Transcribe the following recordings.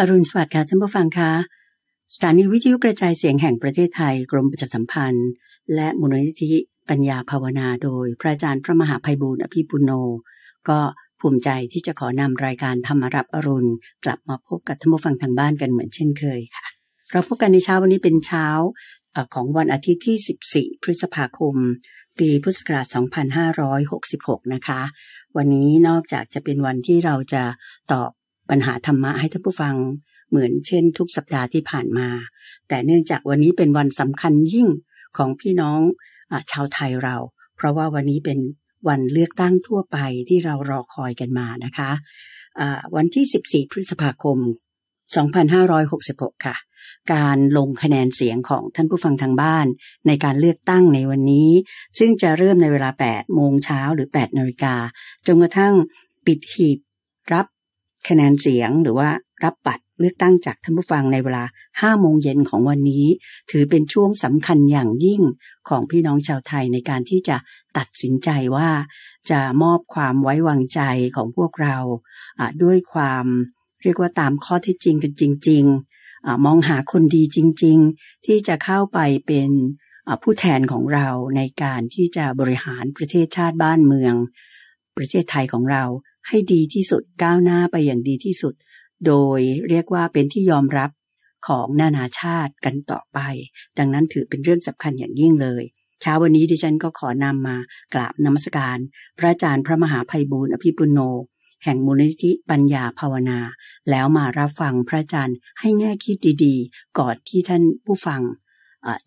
อรุณสวัสดิ์ค่ะท่านผู้ฟังคะสถานีวิทยุกระจายเสียงแห่งประเทศไทยกรมประชาสัมพันธ์ และมูลนิธิปัญญาภาวนาโดย พระอาจารย์พระมหาภัยบูร์อภิปุโน ก็ภูมิใจที่จะขอนำรายการธรรมรับอรุณ กลับมาพบกับท่านผู้ฟังทางบ้านกันเหมือนเช่นเคยค่ะ เราพบกันในเช้าวันนี้เป็นเช้าของวันอาทิตย์ที่ 14 พฤษภาคม ปีพุทธศักราช2566 นะคะ วันนี้นอกจากจะเป็นวันที่เราจะตอบปัญหาธรรมะให้ท่านผู้ฟังเหมือนเช่นทุกสัปดาห์ที่ผ่านมา แต่เนื่องจากวันนี้เป็นวันสำคัญยิ่งของพี่น้องอชาวไทยเรา เพราะว่าวันนี้เป็นวันเลือกตั้งทั่วไปที่เรารอคอยกันมานะคะะวันที่ 14 พฤษภาคม 2566 ค่ะ การลงคะแนนเสียงของท่านผู้ฟังทางบ้านในการเลือกตั้งในวันนี้ ซึ่งจะเริ่มในเวลา8โมงเช้าหรือ8นาฬิกาจนกระทั่งปิดหีบรับคะแนนเสียงหรือว่ารับบัตรเลือกตั้งจากท่านผู้ฟังในเวลา5โมงเย็นของวันนี้ ถือเป็นช่วงสำคัญอย่างยิ่งของพี่น้องชาวไทยในการที่จะตัดสินใจว่าจะมอบความไว้วางใจของพวกเราด้วยความเรียกว่าตามข้อเท็จจริงกันจริงๆมองหาคนดีจริงๆ ที่จะเข้าไปเป็นผู้แทนของเราในการที่จะบริหารประเทศชาติบ้านเมือง ประเทศไทยของเราให้ดีที่สุดก้าวหน้าไปอย่างดีที่สุด โดยเรียกว่าเป็นที่ยอมรับของนานาชาติกันต่อไป ดังนั้นถือเป็นเรื่องสำคัญอย่างยิ่งเลย เช้าวันนี้ดิฉันก็ขอนำมากราบนมัสการ พระอาจารย์พระมหาภัยบูร์อภิปุโนแห่งมูลนิธิปัญญาภาวนา แล้วมารับฟังพระอาจารย์ให้แง่คิดดีๆ ก่อนที่ท่านผู้ฟัง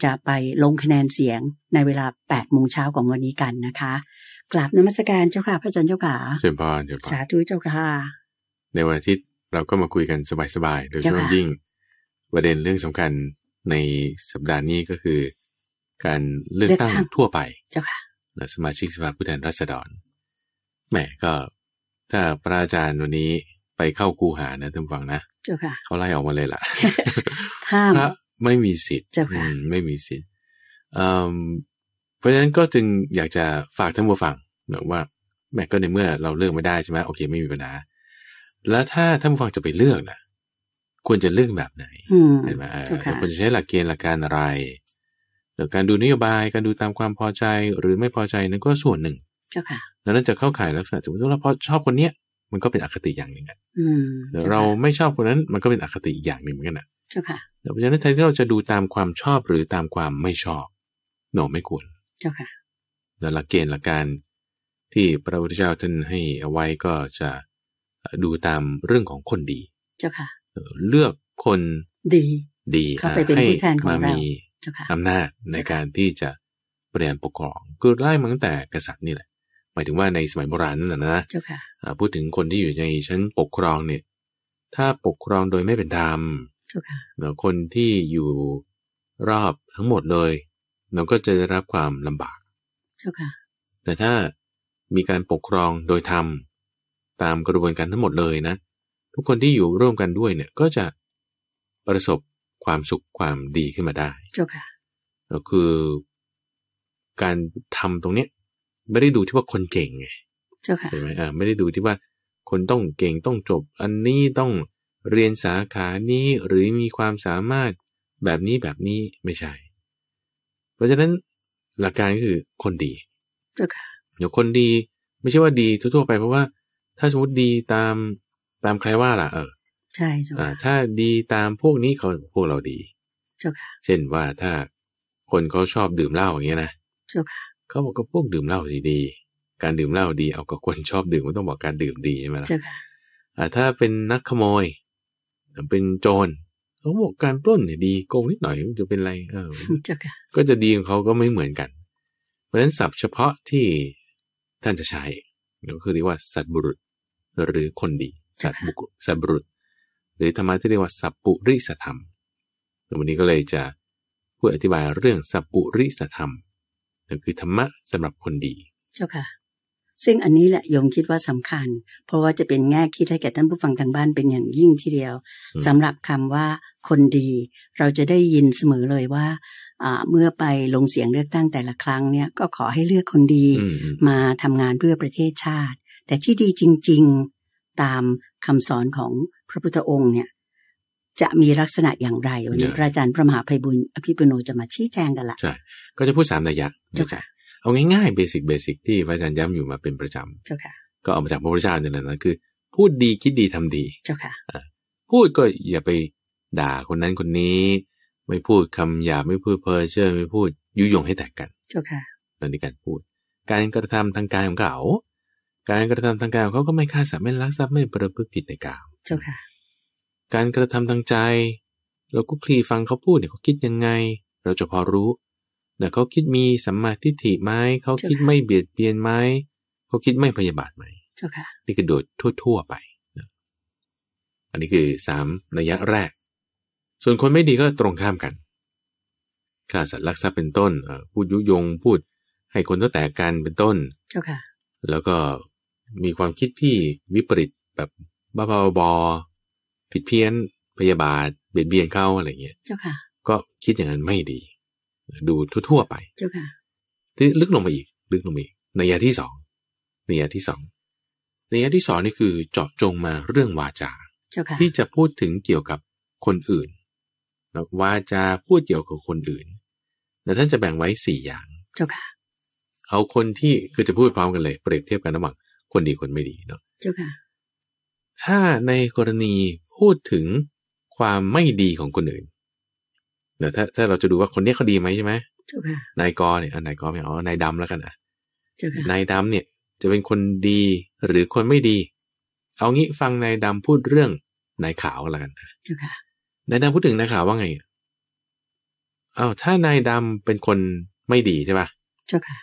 จะไปลงคะแนนเสียงในเวลา8โมงเช้าของวันนี้กันนะคะกราบนมัสการเจ้าค่ะพระอาจารย์เจ้าค่ะเชิญพรเชิญพรสาธุเจ้าค่ะ ในวันอาทิตย์เราก็มาคุยกันสบายๆโดยเฉพาะยิ่งประเด็นเรื่องสำคัญในสัปดาห์นี้ก็คือ การเลือกตั้งทั่วไปเจ้าค่ะสมาชิกสภาผู้แทนราษฎร แหมก็ ถ้าพระอาจารย์วันนี้ไปเข้ากูหานะท่านฟังนะเจ้าค่ะ เขาไล่ออกมาเลยล่ะห้ามไม่มีสิทธิ์เจ้าค่ะไม่มีสิทธิ์อืมเพราะฉะนั้นก็จึงอยากจะฝากท่านผู้ฟังนะว่าแม้ก็ในเมื่อเราเลือกไม่ได้ใช่ไหมโอเคไม่มีปัญหาแล้วถ้าท่านผู้ฟังจะไปเลือกนะควรจะเลือกแบบไหนใช่ไหมควรจะใช้หลักเกณฑ์หลักการอะไรหการดูนโยบายการดูตามความพอใจหรือไม่พอใจนั้นก็ส่วนหนึ่งแล้วนั้นจะเข้าข่ายลักษณะสมมติว่าเราพอชอบคนเนี้ยมันก็เป็นอคติอย่างหนึ่งอ่ะเราไม่ชอบคนนั้น มันก็เป็นอคติอีกอย่างหนึ่งเหมือนกันอ่ะเพราะฉะนั้นแทนที่เราจะดูตามความชอบหรือตามความไม่ชอบหนไม่ควรเจ้าค่ะแล้วหลักเกณฑ์หลักการที่พระพุทธเจ้าท่านให้เอาไว้ก็จะดูตามเรื่องของคนดี เจ้าค่ะเลือกคนดีดีให้มามีอำนาจในการที่จะเปลี่ยนปกครองคือไล่มาตั้งแต่กษัตริย์นี่แหละหมายถึงว่าในสมัยโบราณนั่นแหละนะพูดถึงคนที่อยู่ในชั้นปกครองเนี่ยถ้าปกครองโดยไม่เป็นธรรมคนที่อยู่รอบทั้งหมดเลยเราก็จะได้รับความลำบากเจ้าค่ะ แต่ถ้ามีการปกครองโดยธรรมตามกระบวนการทั้งหมดเลยนะ ทุกคนที่อยู่ร่วมกันด้วยเนี่ยก็จะประสบความสุขความดีขึ้นมาได้เจ้าค่ะก็คือการทำตรงเนี้ยไม่ได้ดูที่ว่าคนเก่งไงเจ้าค่ะใช่ไหมอ่า ไม่ได้ดูที่ว่าคนต้องเก่งต้องจบ อันนี้ต้องเรียนสาขานี้หรือมีความสามารถแบบนี้แบบนี้ไม่ใช่ราะฉะนั้นหลักการก็คือคนดีเดี๋ยวคนดีไม่ใช่ว่าดีทั่วๆไป เพราะว่าถ้าสมมติดีตามตามใครว่าล่ะเออใช่จ้ะถ้าดีตามพวกนี้เขาพวกเราดีเจ้าค่ะเช่นว่าถ้าคนเขาชอบดื่มเหล้าอย่างเงี้ยนะเจ้าค่ะเขาบอกก็พวกดื่มเหล้าดีดี การดื่มเหล้าดีเอาก็คนชอบดื่มก็ต้องบอกการดื่มดีใช่ไหมล่ะเจ้าค่ะถ้าเป็นนักขโมย เป็นโจรเขาบอกการปล้นเนี่ยดีโกงนิดหน่อยมันจะเป็นไรเออก็จะดีของเขาก็ไม่เหมือนกัน เพราะฉะนั้นศัพท์เฉพาะที่ท่านจะใช้ก็คือเรียกว่าสัตบุรุษหรือคนดีสัตบุสัตบุรุษหรือธรรมะที่เรียกว่าสัพปุริสธรรมวันนี้ก็เลยจะพูดอธิบายเรื่องสัพปุริสธรรมก็คือธรรมะสำหรับคนดีเจ้าค่ะซึ่งอันนี้แหละโยมคิดว่าสำคัญ เพราะว่าจะเป็นแง่คิดให้แก่ท่านผู้ฟังทางบ้านเป็นอย่างยิ่งทีเดียว สำหรับคำว่าคนดี เราจะได้ยินเสมอเลยว่าเมื่อไปลงเสียงเลือกตั้งแต่ละครั้งเนี่ยก็ขอให้เลือกคนดีมาทำงานเพื่อประเทศชาติ แต่ที่ดีจริง ๆตามคำสอนของพระพุทธองค์เนี่ยจะมีลักษณะอย่างไรวันนี้พระอาจารย์พระมหาภัยบุญอภิปุโนจะมาชี้แจงกันละใช่ก็จะพูดสามนัยยะเจ้าค่ะเอาง่ายๆเบสิกเบสิกที่พระอาจารย์ย้ำอยู่มาเป็นประจำาค่ะก็เอามาจากพระพุทธเจ้าเนี่ยแหละนะคือ พูดดีคิดดีทำดีเจ้าค่ะพูดก็อย่าไปด่าคนนั้นคนนี้ ไม่พูดคำหยาบไม่พูดเพ้อเจ้อไม่พูดยุยงให้แตกกันเจ้าค่ะเรื่องในการพูดการกระทำทางกายของเขาการกระทำทางกายของเขาก็ไม่ฆ่าสัตว์ไม่ลักทรัพย์ไม่ประพฤติผิดในกามเจ้าค่ะการกระทำทางใจ เราก็คลีฟังเขาพูดเนี่ยเขาคิดยังไง เราจะพอรู้แต่เขาคิดมีสัมมาทิฏฐิไหมเขาคิดไม่เบียดเบียนไหมเขาคิดไม่พยาบาทไหมนี่คือโดยทั่วๆไปอันนี้คือสามนัยแรก ส่วนคนไม่ดีก็ตรงข้ามกันฆ่าสัตว์ลักทรัพย์เป็นต้นพูดยุยงพูดให้คนตัวแตกกันเป็นต้นเจ้าค่ะแล้วก็มีความคิดที่วิปริตแบบบ้าบอผิดเพี้ยนพยาบาทเบียดเบียนเข้าอะไรเงี้ยเจ้าค่ะก็คิดอย่างนั้นไม่ดีดูทั่วๆไป เจ้าค่ะ ที่ลึกลงไปอีก ลึกลงไปอีก ในยะที่สอง ในยะที่สอง ในยะที่สองนี่คือเจาะจงมาเรื่องวาจาที่จะพูดถึงเกี่ยวกับคนอื่นววาจาพูดเกี่ยวกับคนอื่นแต่ท่านจะแบ่งไว้สี่อย่าง เจ้าค่ะเอาคนที่คือจะพูดพร้อมกันเลย เปรียบเทียบกันระหว่างคนดีคนไม่ดีเนาะ เจ้าค่ะถ้าในกรณีพูดถึงความไม่ดีของคนอื่นเดี๋ยวถ้าถ้าเราจะดูว่าคนนี้เขาดีไหมใช่ไหมนายกอเนี่ยนายกอไม่เอานายดำแล้วกันอ่ะ นายดำเนี่ย จะเป็นคนดีหรือคนไม่ดี เอางี้ฟังนายดำพูดเรื่องนายขาวแล้วกันนายดำพูดถึงนายขาวว่าไงอ้าวถ้านายดำเป็นคนไม่ดีใช่ป่ะ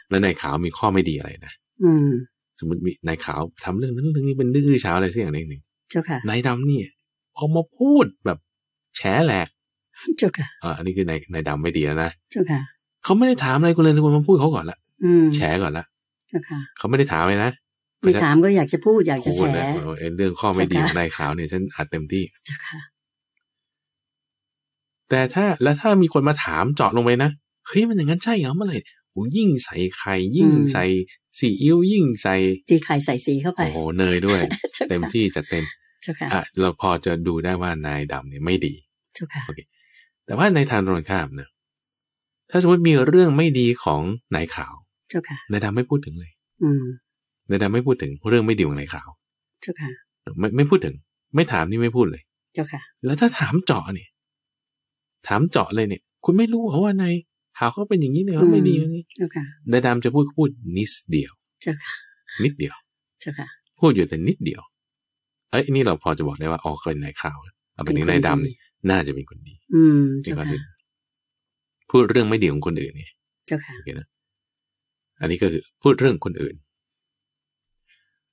แล้วนายขาวมีข้อไม่ดีอะไรนะสมมตินายขาวทำเรื่องนั้นเรื่องนี้เป็นดื้อเช้าอะไรสักอย่างหนึ่งนายดำเนี่ยออมาพูดแบบแฉแหลกเจ้าค่ะอ่าันนี้คือนายนายดำไม่ดีแล้วนะเจ้าค่ะ เขาไม่ได้ถามอะไรกูเลยทุกคนมาพูดเขาก่อนละแฉก่อนละเจ้าค่ะ เขาไม่ได้ถามเลยนะ ไม่ถามก็อยากจะพูดอยากจะแฉเรื่องข้อไม่ดีของนายขาวเนี่ยฉันอัดเต็มที่เจ้าค่ะ แต่ถ้าแล้วถ้ามีคนมาถามเจาะลงไปนะ เฮ้ยมันอย่างนั้นใช่เหรอเมื่อไหร่โยิ่งใส่ไข่ยิ่งใส่ซีอิ๊วยิ่งใส่ตีไข่ใส่สีเข้าไป โอ้โหเนยด้วยเต็มที่จัดเต็มค่ะ เราพอจะดูได้ว่านายดำเนี่ยไม่ดีโอเคแต่ว่าในทางตรงข้ามนะถ้าสมมติมีเรื่องไม่ดีของนายขาวเจ้าค่ะนายดำไม่พูดถึงเลย อืมนายดำไม่พูดถึงเรื่องไม่ดีของนายขาว เจ้าค่ะไม่ไม่พูดถึง ไม่ถามนี่ไม่พูดเลย เจ้าค่ะ แล้วถ้าถามเจาะเนี่ยถามเจาะเลยเนี่ยคุณไม่รู้เหรอว่านายขาวเขาเป็นอย่างนี้เนี่ยเขาไม่ดีนี่เจ้าค่ะนายดำจะพูดพูดนิดเดียว เจ้าค่ะ นิดเดียวเจ้าค่ะพูดอยู่แต่นิดเดียวเอ้ยนี่เราพอจะบอกได้ว่าออกเป็นนายขาวเอาเป็นนายดำนี่น่าจะเป็นคนดี อืมเจ้าค่ะพูดเรื่องไม่ดีของคนอื่นไงเจ้าค่ะโอเคนะอันนี้ก็คือพูดเรื่องคนอื่น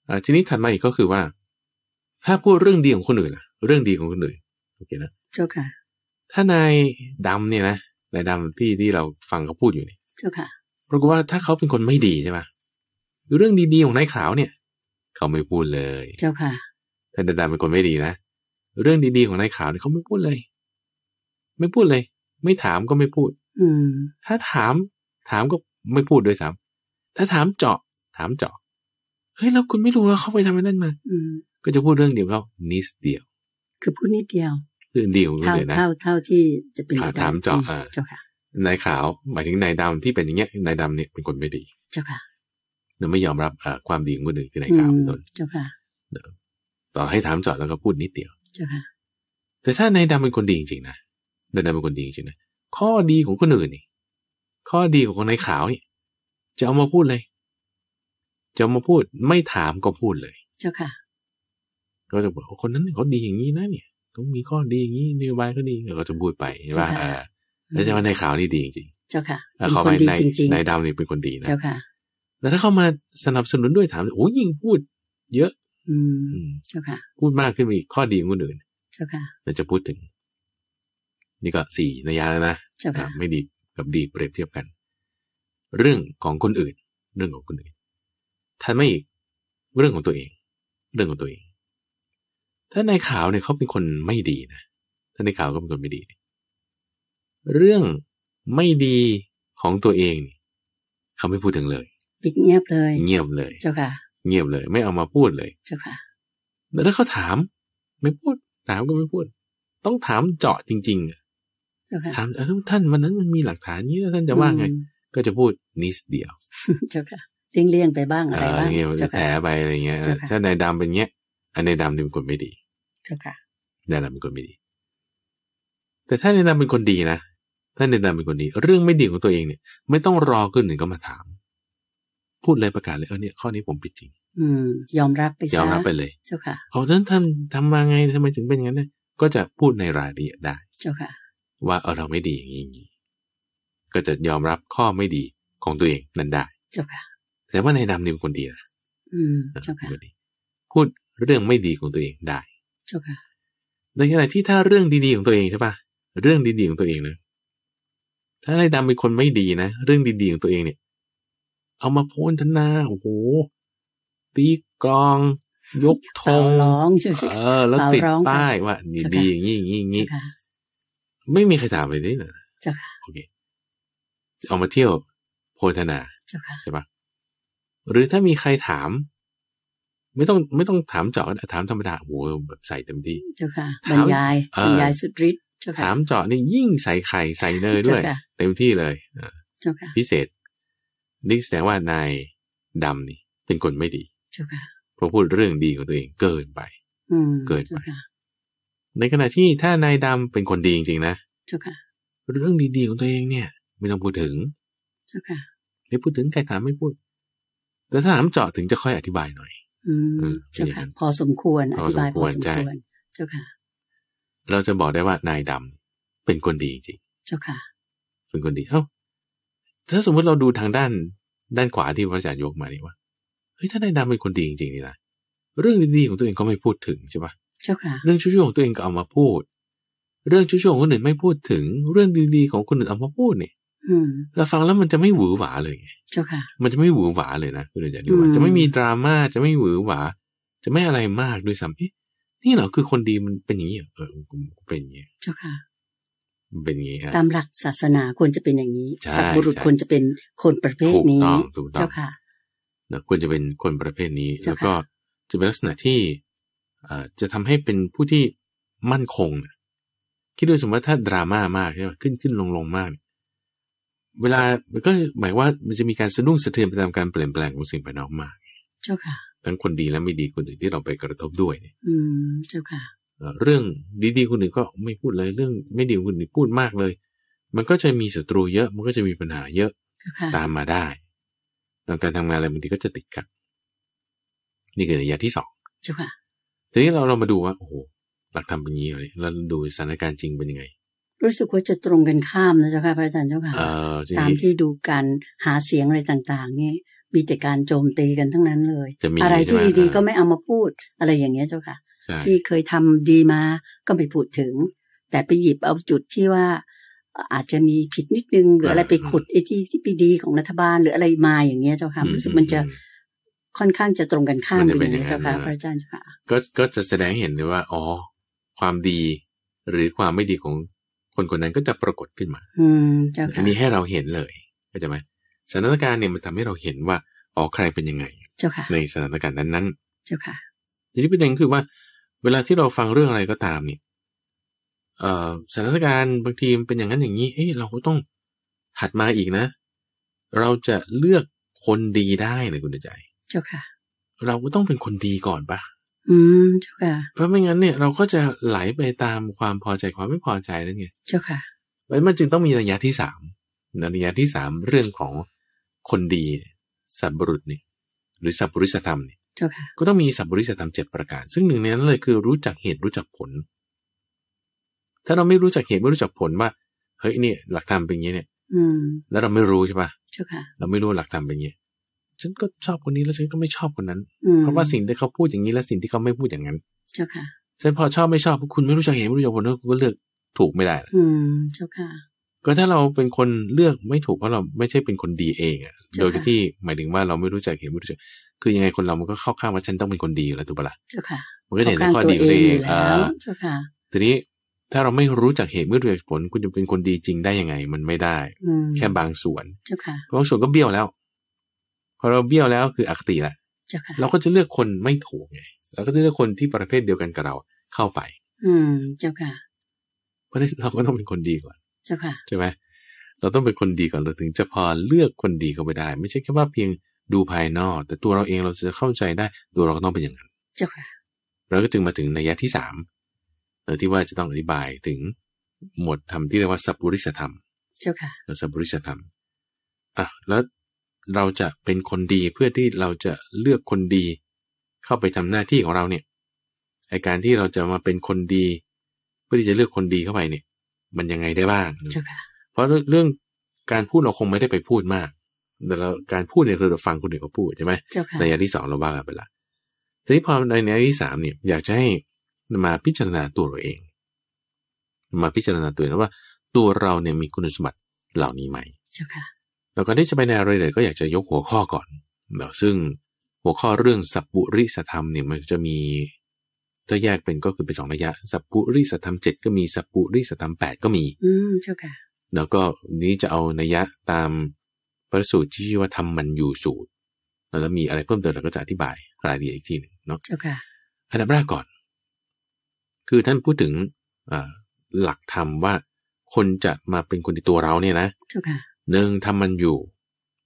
อ่าทีนี้ถัดมาอีกก็คือว่า ถ้าพูดเรื่องดีของคนอื่นล่ะ เรื่องดีของคนอื่นโอเคนะเจ้าค่ะ ถ้านายดำเนี่ยนะ นายดำที่ที่เราฟังเขาพูดอยู่นี่เจ้าค่ะปรากฏว่าถ้าเขาเป็นคนไม่ดีใช่ไหมเรื่องดีๆของนายขาวเนี่ย เขาไม่พูดเลย เจ้าค่ะ ถ้านายดำเป็นคนไม่ดีนะเรื่องดีๆของนายขาวเนี่ยเขาไม่พูดเลย ไม่พูดเลย ไม่ถามก็ไม่พูด อืถ้าถามถามก็ไม่พูดด้วยซ้ำถ้าถามเจาะถามเจาะเฮ้ยแล้วคุณไม่รู้ว่าเขาไปทำอะไรนั่นมาอืก็จะพูดเรื่องเดียวเขานิดเดียว คือพูดนิดเดียวคือเดียวเลยนะเท่าเท่าที่ จะเป็นถามเจาะเจาะนายขาวหมายถึงนายดำที่เป็นอย่างเงี้ยนายดำเนี่ยเป็นคนไม่ดี เจ้าค่ะเราไม่ยอมรับความดีของคนอื่นคือนายขาวเป็นต้นเจ้าค่ะต่อให้ถามเจาะแล้วก็พูดนิดเดียวเจ้าค่ะแต่ถ้านายดำเป็นคนดีจริงๆนะนายดำเป็นคนดีจริงๆนะ ข้อดีของคนอื่นนี่ ข้อดีของคนนายขาวนี่จะเอามาพูดเลยจะเอามาพูดไม่ถามก็พูดเลย เจ้าค่ะ ก็จะบอกคนนั้นเขาดีอย่างนี้นะเนี่ยต้องมีข้อดีอย่างนี้นโยบายก็ดีก็จะพูดไปใช่ป่ะแล้วจะว่าในขาวนี่ดีจริงๆเจ้าค่ะเีจริงๆนายดำนี่เป็นคนดีนะเจ้าค่ะแล้วถ้าเข้ามาสนับสนุนด้วยถามโอ้ยิ่งพูด เยอะค่ะพูดมากขึ้นไปอีกข้อดีของคนอื่นเจ้าค่ะเราจะพูดถึง นี่ก็สี่นัยยะแล้วนะเจ้าค่ะไม่ดีกับดีเปรียบเทียบกัน เรื่องของคนอื่น เรื่องของคนอื่นท่านไม่อีกเรื่องของตัวเอง เรื่องของตัวเอง ถ้าในข่าวเนี่ยเขาเป็นคนไม่ดีนะท่าในข่าวก็เป็นคนไม่ดี เรื่องไม่ดีของตัวเอง เขาไม่พูดถึงเลยปิดเงียบเลย เงียบเลยเจ้าค่ะเงียบเลย ไม่เอามาพูดเลยเจ้าค่ะแล้วถ้าเขาถาม ไม่พูด ถามก็ไม่พูด ต้องถามเจาะจริงๆถามเออท่านวันนั้นมันมีหลักฐานนี้ท่านจะว่าไงก็จะพูดนิดเดียวเจ้าค่ะงเลี่ยงไปบ้างอะไรบ้างจะแถไปอะไรเงี้ย ถ้าในดำเป็นเงี้ยอันในดำเป็นคนไม่ดีเจ้าค่ะในดำเป็นคนไม่ดี แต่ถ้าในดำเป็นคนดีนะ ถ้าในดำเป็นคนดี เรื่องไม่ดีของตัวเองเนี่ย ไม่ต้องรอคนหนึ่งก็มาถามพูดเลยประกาศเลยเออเนี่ยข้อนี้ผมผิดจริง อืมยอมรับไปยอมรับไปเลยเจ้าค่ะเอานั้นท่านทำมาไงทำไมถึงเป็นยงั้นเนี่ยก็จะพูดในรายละเอียดได้ เจ้าค่ะว่าเออเราไม่ดีอย่างนี้ ก็จะยอมรับข้อไม่ดีของตัวเองนั้นได้ เจ้าค่ะแต่ว่าในดำนี่เป็นคนดีนะอืมเจ้าค่ะพูดเรื่องไม่ดีของตัวเองได้ เจ้าค่ะในขณะที่ถ้าเรื่องดีๆของตัวเองใช่ปะเรื่องดีๆของตัวเองนะ ถ้าในดำเป็นคนไม่ดีนะเรื่องดีๆของตัวเองเนี่ยเอามาโพนธนา โอ้โหตีกลอง ยกธงร้องเออแล้วติดป้าย ว่า นี่ดีอย่างนี้อย่างนี้อย่างนี้ไม่มีใครถามเลยนี่นะโอเคเอามาเที่ยวโพธนาใช่ปะหรือถ้ามีใครถาม ไม่ต้องไม่ต้องถามเจาะถามธรรมดาโอ้แบบใส่เต็มที่เจ้าค่ะบรรยายบรรยายสุดฤทธิ์ถามเจาะนี่ยิ่งใส่ไข่ใส่เนยด้วยเต็มที่เลยพิเศษนี่แสดงว่านายดำนี่เป็นคนไม่ดีเพราะพูดเรื่องดีของตัวเองเกินไปเกินไปในขณะที่ถ้านายดำเป็นคนดีจริงๆนะเรื่องดีๆของตัวเองเนี่ย ไม่ต้องพูดถึงไม่พูดถึงใครถามไม่พูดแต่ถ้าถามเจาะถึงจะค่อยอธิบายหน่อย อืมพอสมควรอธิบายพอสมควรเจ้าค่ะเราจะบอกได้ว่านายดำเป็นคนดีจริงเจ้าค่ะเป็นคนดีเอ้าถ้าสมมุติเราดูทางด้านด้านขวาที่พระอาจารย์ยกมานี่ว่าเฮ้ยถ้านายดำเป็นคนดีจริงๆนี่นะเรื่องดีๆของตัวเองก็ไม่พูดถึงใช่ปะเจ้าค่ะ เรื่องชั่วๆของตัวเองก็เอามาพูด เรื่องชั่วๆของคนอื่นไม่พูดถึง เรื่องดีๆของคนอื่นเอามาพูดเนี่ยเราฟังแล้วมันจะไม่หวือหวาเลยเจ้าค่ะ มันจะไม่หวือหวาเลยนะคุณอาจารย์ดูว่าจะไม่มีดราม่าจะไม่หวือหวา จะไม่อะไรมากด้วยซ้ำนี่เหรอคือคนดีมันเป็นอย่างนี้เออเป็นอย่างนี้เจ้าค่ะเป็นงี้ครับตามหลักศาสนาควรจะเป็นอย่างนี้สัตบุรุษควรจะเป็นคนประเภทนี้ถูกต้องเจ้าค่ะนะควรจะเป็นคนประเภทนี้ แล้วก็จะเป็นลักษณะที่จะทำให้เป็นผู้ที่มั่นคงคิดดูสมมติว่าถ้าดราม่ามากใช่ไหมขึ้นขึ้นลงลงมาก เวลามันก็หมายว่ามันจะมีการสะดุ้งสะเทือนไปตามการเปลี่ยนแปลงของสิ่งภายนอกมาก เจ้าค่ะ ทั้งคนดีและไม่ดีคนอื่นที่เราไปกระทบด้วยอืมเจ้าค่ะเรื่องดี ๆคนนึ่งก็ไม่พูดเลยเรื่องไม่ดีคนนึ่งพูดมากเลย มันก็จะมีศัตรูเยอะ มันก็จะมีปัญหาเยอะตามมาได้แล้วการทำงานอะไรบางทีก็จะติดกันนี่คือในยะที่สองทีนี้เราเรามาดูว่าโอ้โหหลักธรรมเป็นยังไงเราดูสถานการณ์จริงเป็นยังไง รู้สึกว่าจะตรงกันข้ามนะเจ้าค่ะพระอาจารย์เจ้าค่ะตามที่ดูการหาเสียงอะไรต่างๆนี่มีแต่การโจมตีกันทั้งนั้นเลย อะไรที่ดีๆก็ไม่เอามาพูดอะไรอย่างเงี้ยเจ้าค่ะที่เคยทำดีมาก็ไม่พูดถึง แต่ไปหยิบเอาจุดที่ว่า อาจจะมีผิดนิดนึง หรืออะไรไปขุดไอ้ที่ที่ปีดีของรัฐบาลหรืออะไรมาอย่างเงี้ยเจ้าค่ะรู้สึกมันจะค่อนข้างจะตรงกันข้ามไปเลยเจ้าค่ะพระอาจารย์ค่ะก็ก็จะแสดงเห็นเลยว่า อ๋อความดีหรือความไม่ดีของคนคนนั้นก็จะปรากฏขึ้นมา อืมอันนี้ให้เราเห็นเลยเข้าใจไหมสถานการณ์เนี่ยมันทำให้เราเห็นว่าอ๋อใครเป็นยังไง เจ้าค่ะ ในสถานการณ์นั้น ๆ เจ้าค่ะทีนี้ประเด็นคือว่าเวลาที่เราฟังเรื่องอะไรก็ตามเนี่ยสถานการณ์บางทีมเป็นอย่างนั้นอย่างนี้เฮ้ยเราก็ต้องถัดมาอีกนะเราจะเลือกคนดีได้เลยคุณใจ เจ้าค่ะเราก็ต้องเป็นคนดีก่อนปะอืมเจ้าค่ะ เพราะไม่งั้นเนี่ย เราก็จะไหลไปตามความพอใจความไม่พอใจนั่นไงเจ้าค่ะมันจึงต้องมีระยะที่สามระยะที่สามเรื่องของคนดีสัพบุรุษนี่หรือสัพบุริษธรรมนี่จ้าค่ะก็ต้องมีสัมบริสธรรมเจ็ดประการซึ่งหนึ่งในนั้นเลยคือรู้จักเหตุรู้จักผล ถ้าเราไม่รู้จักเหตุไม่รู้จักผลว่าเฮ้ยนี่หลักธรรมเป็นอย่างนี้เนี่ยแล้วเราไม่รู้ใช่ปะเจ้าค่ะ เราไม่รู้หลักธรรมเป็นอย่างนี้ฉันก็ชอบคนนี้แล้วฉันก็ไม่ชอบคนนั้นเพราะว่าสิ่งที่เขาพูดอย่างนี้และสิ่งที่เขาไม่พูดอย่างนั้นเจ้าค่ะฉันพอชอบไม่ชอบคุณไม่รู้จักเหตุไม่รู้จักผลคุณก็เลือกถูกไม่ได้ อืมเจ้าค่ะ ก็ถ้าเราเป็นคนเลือกไม่ถูกเพราะเราไม่ใช่เป็นคนดีเองอ่ะโดยที่หมายถึงว่าเราไม่รู้จักเหตุไม่รู้จักคือยังไงคนเรามันก็เข้าข้างว่าฉันต้องเป็นคนดีแล้วถูกปะล่ะมันก็เห็นข้อดีตัวเองอ่าทีนี้ถ้าเราไม่รู้จักเหตุเมื่อเรือผลคุณจะเป็นคนดีจริงได้ยังไง มันไม่ได้ แค่บางส่วนบางส่วนก็เบี้ยวแล้ว พอเราเบี้ยวแล้วคืออคติละเราก็จะเลือกคนไม่ถูกไงเราก็จะเลือกคนที่ประเภทเดียวกันกับเรา เข้าไป อืมเจ้าค่ะ เพราะนั้นเราก็ต้องเป็นคนดีก่อนเจ้าค่ะใช่ไหมเราต้องเป็นคนดีก่อนเราถึง จะพอเลือกคนดีเข้าไปได้ ไม่ใช่แค่ว่าเพียงดูภายนอก แต่ตัวเราเองเราจะเข้าใจได้ตัวเราก็ต้องเป็นอย่างนั้น เจ้าค่ะเราก็จึงมาถึงในยะที่สามเที่ว่าจะต้องอธิบายถึงหมวดธรรมที่เรียกว่าสัพพุริสธรรม เจ้าค่ะสัพพุริสธรรม อ่ะ แล้วเราจะเป็นคนดีเพื่อที่เราจะเลือกคนดีเข้าไปทำหน้าที่ของเราเนี่ย ไอการที่เราจะมาเป็นคนดี เพื่อที่จะเลือกคนดีเข้าไปเนี่ย มันยังไงได้บ้าง เจ้าค่ะ เพราะเรื่องการพูดเราคงไม่ได้ไปพูดมากแต่เราการพูดเนี่ยคือเราฟังคนอื่นเขาพูดใช่ไหม ในอย่างที่สองเราว่ากันไปละทีนี้พอในานที่สามเนี่ย อยากจะให้มาพิจารณาตัวเราเอง มาพิจารณาตัวเองว่าตัวเราเนี่ยมีคุณสมบัติเหล่านี้ไหมเจ้าค่ะ แล้วก่อนที่จะไปในอะไรเลยก็อยากจะยกหัวข้อก่อนเนาะซึ่งหัวข้อเรื่องสัพปุริสธรรมเนี่ย มันจะมีถ้าแยกเป็นก็คือเป็นสองระยะ สัพปุริสธรรมเจ็ดก็มีสัพปุริสธรรมแปดก็มีอืมเจ้าค่ะ แล้วก็นี้จะเอานัยยะตามพระสูตรที่ชื่อว่าทำมันอยู่สูตรแล้วมีอะไรเพิ่มเติมเราก็จะอธิบายรายละเอียดอีกทีหนึ่งเนาะอันดับแรกก่อน คือท่านพูดถึงหลักธรรมว่าคนจะมาเป็นคนในตัวเราเนี่ยนะหนึ่งทำมันอยู่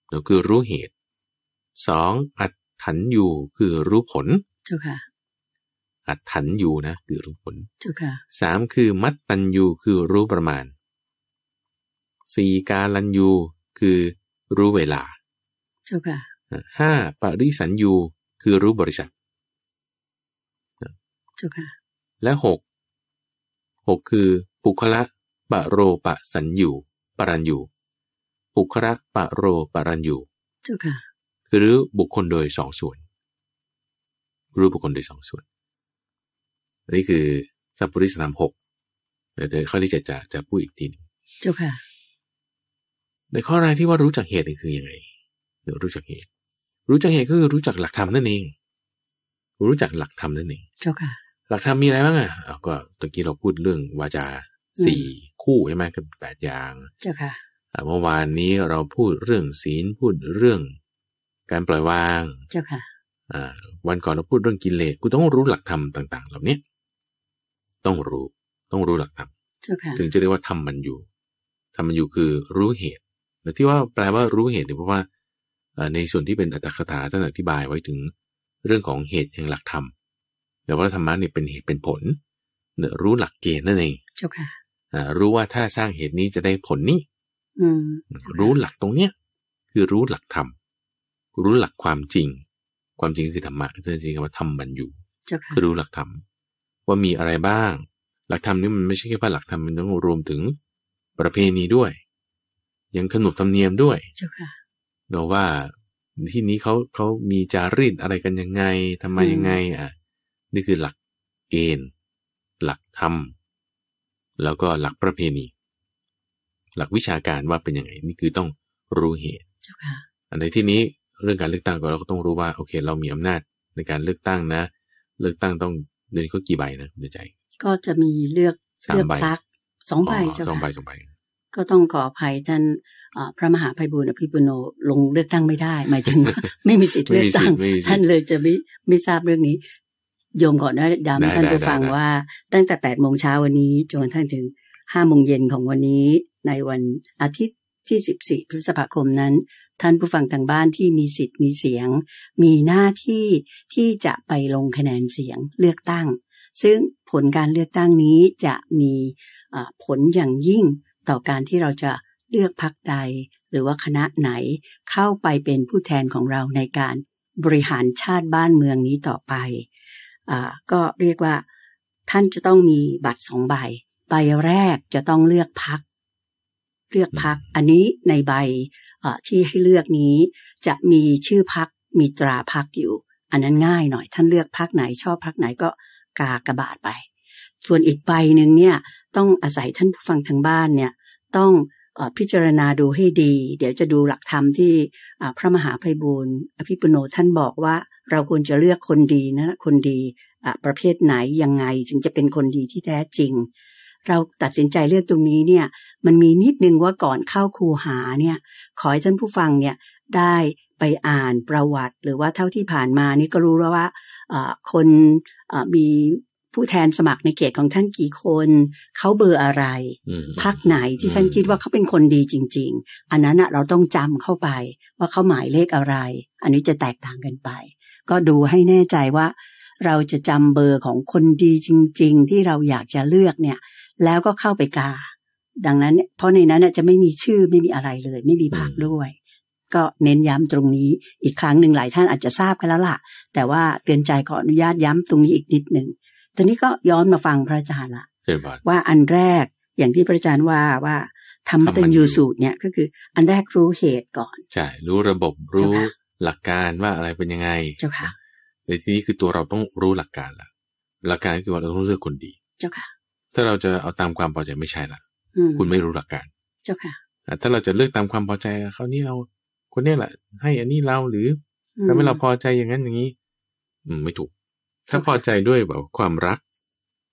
เรคือรู้เหตุสองอัดถันอยู่ คือรู้ผลอัดถันอยู่นะคือรู้ผลสามคือมัดตันอยู่คือรู้ประมาณสี่การลันยูคือรู้เวลาเจ้าค่ะห้าปริสันยูคือรู้บริษัทเจ้าค่ะและหกหกคือ ปุคละปะโรปะสันยูปรันยูปุคละปะโรปรันยูเจ้าค่ะคือรู้บุคคลโดยสองส่วน รู้บุคคลโดยสองส่วน นี่คือสัพพุริสธรรมหกเดี๋ยวข้อที่เจ็ดจะจะพูดอีกทีนึงเจ้าค่ะในข้อแรกที่ว่ารู้จักเหตุนี่คือยังไงเดี๋ยวรู้จักเหตุ รู้จักเหตุก็คือรู้จักหลักธรรมนั่นเองรู้จักหลักธรรมนั่นเองเจ้าค่ะ หลักธรรมมีอะไรบ้างอ่ะเอาก็ตะกี้เราพูดเรื่องวาจาสี่คู่ใช่ไหมกับแปดอย่าง เจ้าค่ะเมื่อวานนี้เราพูดเรื่องศีลพูดเรื่อง การปล่อยวาง เจ้าค่ะวันก่อนเราพูดเรื่องกิเลสกูต้องรู้หลักธรรมต่างๆเหล่านี้ต้องรู้ต้องรู้หลักธรรมถึงจะเรียกว่าทำมันอยู่ทำมันอยู่คือรู้เหตุแต่ที่ว่าแปลว่ารู้เหตุเนี่ยเพราะว่าในส่วนที่เป็นอัตถคถาท่านอธิบายไว้ถึง เรื่องของเหตุแห่งหลักธรรมแต่ว่าธรรมะเนี่ยเป็นเหตุเป็นผลเนรู้หลักเกณฑ์นั่นเองเจ้าค่ะรู้ว่าถ้าสร้างเหตุนี้จะได้ผลนี้รู้หลักตรงเนี้ยคือรู้หลักธรรม รู้หลักความจริง ความจริงคือธรรมะจริงๆว่าธรรมมันอยู่คือรู้หลักธรรม ว่ามีอะไรบ้าง หลักธรรมนี่มันไม่ใช่แค่ว่าหลักธรรมมันต้องรวมถึง ประเพณีด้วยยังขนบธรรมเนียมด้วยเราว่าที่นี้เขาเขามีจารีตอะไรกันยังไงทำไมยังไงอ่ะ นี่คือหลักเกณฑ์ หลักธรรม แล้วก็หลักประเพณีหลักวิชาการว่าเป็นยังไง นี่คือต้องรู้เหตุอันในที่นี้เรื่องการเลือกตั้งก็ เราก็ต้องรู้ว่าโอเค เรามีอำนาจในการเลือกตั้งนะ เลือกตั้งต้องเดือนก็กี่ใบนะเคุนใจ ก็จะมีเลือก เลือกพักสองใบสองใบสองใบก็ต้องขออภัยท่านพระมหาภัยบูญอภิปุโน ลงเลือกตั้งไม่ได้ หมายถึงไม่มีสิทธิ์เลือกตั้ง ท่านเลยจะไม่ไม่ทราบเรื่องนี้ โยมก่อนนะย้ำท่านผู้ฟังว่าตั้งแต่แปดโมงเช้าวันนี้จนทั้งถึงห้าโมงเย็นของวันนี้ ในวันอาทิตย์ที่สิบสี่พฤษภาคมนั้น ท่านผู้ฟังทางบ้านที่มีสิทธิ์มีเสียง มีหน้าที่ที่จะไปลงคะแนนเสียงเลือกตั้ง ซึ่งผลการเลือกตั้งนี้จะมีผลอย่างยิ่งต่อการที่เราจะเลือกพักใดหรือว่าคณะไหนเข้าไปเป็นผู้แทนของเราในการบริหารชาติบ้านเมืองนี้ต่อไปอก็เรียกว่าท่านจะต้องมีบัตรสองใบใบแรกจะต้องเลือกพักเลือกพักอันนี้ในใบที่ให้เลือกนี้จะมีชื่อพักมีตราพักอยู่ อันนั้นง่ายหน่อย ท่านเลือกพักไหน ชอบพักไหนก็กากระบาดไป ส่วนอีกใบหนึ่งเนี่ยต้องอาศัยท่านผู้ฟังทางบ้านเนี่ยต้องพิจารณาดูให้ดี เดี๋ยวจะดูหลักธรรมที่พระมหาภัยบูรณ์ อภิปุโนท่านบอกว่าเราควรจะเลือกคนดีนะ คนดีประเภทไหน ยังไงถึงจะเป็นคนดีที่แท้จริง เราตัดสินใจเลือกตรงนี้เนี่ยมันมีนิดนึงว่าก่อนเข้าครูหาเนี่ยขอให้ท่านผู้ฟังเนี่ยได้ไปอ่านประวัติ หรือว่าเท่าที่ผ่านมานี่ก็รู้แล้วว่าคนมีผู้แทนสมัครในเขตของท่านกี่คน เขาเบอร์อะไร พักไหนที่ท่านคิดว่าเขาเป็นคนดีจริง ๆ อันนั้นเราต้องจำเข้าไปว่าเขาหมายเลขอะไร อันนี้จะแตกต่างกันไป ก็ดูให้แน่ใจว่า เราจะจำเบอร์ของคนดีจริง ๆ ที่เราอยากจะเลือกเนี่ย แล้วก็เข้าไปกา ดังนั้นเพราะในนั้นจะไม่มีชื่อไม่มีอะไรเลย ไม่มีพักด้วย ก็เน้นย้ำตรงนี้ อีกครั้งหนึ่งหลายท่านอาจจะทราบกันแล้วล่ะ แต่ว่าเตือนใจขออนุญาตย้ำตรงนี้อีกนิดหนึ่งตอนนี้ก็ย้อนมาฟังพระอาจารย์ละว่าอันแรกอย่างที่พระอาจารย์ว่าว่าทำมมตัญยูสูตรเนี่ยก็คืออันแรกรู้เหตุก่อนใช่รู้ระบบรู้หลักการว่าอะไรเป็นยังไงเจ้าค่ะ ในที่นี้คือตัวเราต้องรู้หลักการละหลักการก็คือว่าเราต้องเลือกคนดีเจ้าค่ะ ถ้าเราจะเอาตามความพอใจไม่ใช่ละคุณไม่รู้หลักการเจ้าค่ะถ้าเราจะเลือกตามความพอใจเขาเนี่ยเอาคนเนี้ยแหละให้อันนี้เราหรือทำให้เราพอใจอย่างนั้นอย่างนี้ อืมไม่ถูกถ้าพอใจด้วยแบบความรัก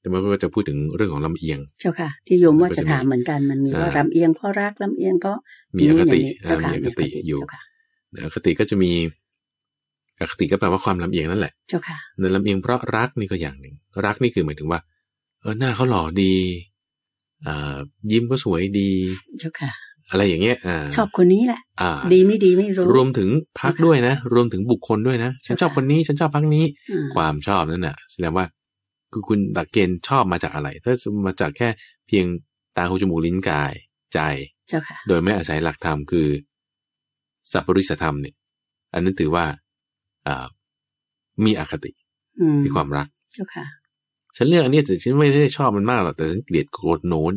แต่มันก็จะพูดถึงเรื่องของลำเอียง เจ้าค่ะ ที่โยมว่าจะถามเหมือนกัน มันมีว่าลำเอียง เพราะรักลำเอียงก็มีอคติมีอคติอยู่อคติก็จะมีอคติก็แปลว่าความลำเอียงนั่นแหละ เจ้าค่ะ ในลำเอียงเพราะรักนี่ก็อย่างหนึ่งรักนี่คือหมายถึงว่า เออ หน้าเขาหล่อดี อ่า ยิ้มก็สวยดี เจ้าค่ะอะไรอย่างเงี้ยอชอบคนนี้แหละอ่าดีไม่ดีไม่รู้ รวมถึงพักด้วยนะ รวมถึงบุคคลด้วยนะ ฉันชอบคนนี้ ฉันชอบพักนี้ ความชอบนั่นน่ะแสดงว่า คือคุณหลักเกณฑ์ชอบมาจากอะไร ถ้ามาจากแค่ เพียงตาหูจมูกลิ้นกายใจ เจ้าค่ะ โดยไม่อาศัยหลักธรรม คือสัพปริสธรรมเนี่ย อันนั้นถือว่า อ่า มีอคติมีความรัก เจ้าค่ะ ฉันเลือกอันนี้แต่ฉันไม่ได้ชอบมันมากหรอก แต่ฉันเกลียดโกรธโน้น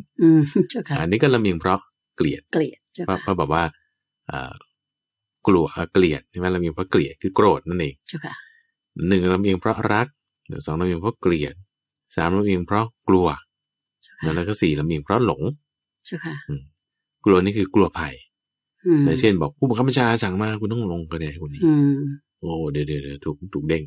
อันนี้ก็ลำเอียงเพราะเกลียดเกลียดเพราะแบบว่ากลัว เกลียดใช่ไหมเรามี เพราะ เกลียด คือ โกรธ นั่นเอง หนึ่งเราเองเพราะ รัก สองเราเองเพราะ เกลียด สามเราเองเพราะ กลัว แล้ว ก็สี่เราเองเพราะ หลงกลัว นี่ คือ กลัวภัยอย่างเช่น บอก ผู้ บังคับบัญชาสั่ง มา คุณ ต้อง ลงกระแดคุณนี่โอ้ เดี๋ยวเดี๋ยวถูก ถูก เด้ง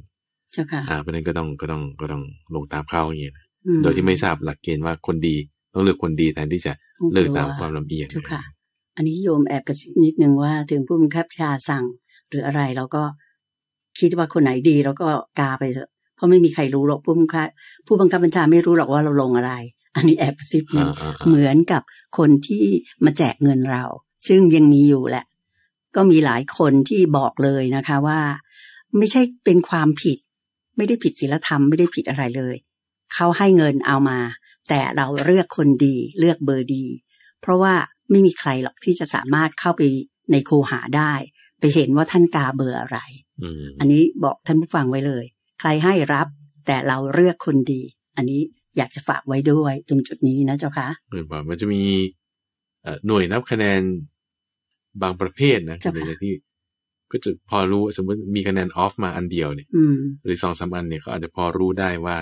อ่าเพราะนั้น ก็ ต้อง ก็ต้อง ก็ต้อง ลง ตามเขาอย่างเงี้ยโดย ที่ ไม่ ทราบ หลัก เกณฑ์ ว่า คน ดีต้องเลือกคนดีแทนที่จะเลือกตามความลำเอียงค่ะ อันนี้โยมแอบกระซิบนิดนึงว่า ถึงผู้บังคับชาสั่งหรืออะไรเราก็ คิดว่าคนไหนดีเราก็กาไปเถอะเพราะไม่มีใครรู้หรอกผู้บังคับผู้บังคับบัญชาไม่รู้หรอกว่าเราลงอะไร อันนี้แอบกระซิบนึงเหมือนกับคนที่มาแจกเงินเรา ซึ่งยังมีอยู่แหละ ก็มีหลายคนที่บอกเลยนะคะ ว่า ไม่ใช่เป็นความผิด ไม่ได้ผิดศีลธรรมไม่ได้ผิดอะไรเลยเขาให้เงินเอามาแต่เราเลือกคนดีเลือกเบอร์ดี เพราะว่าไม่มีใครหรอกที่จะสามารถเข้าไปในครูหาได้ ไปเห็นว่าท่านกาเบอร์อะไรอันนี้บอกท่านผู้ฟังไว้เลย ใครให้รับ แต่เราเลือกคนดี อันนี้อยากจะฝากไว้ด้วย ตรงจุดนี้นะเจ้าคะมันจะมีหน่วยนับคะแนนบางประเภทนะในที่ก็จะพอรู้สมมติมีคะแนนออฟมาอันเดียวเนี่ยหรือสองสาอันเนี่ยเขาอาจจะพอรู้ได้ว่า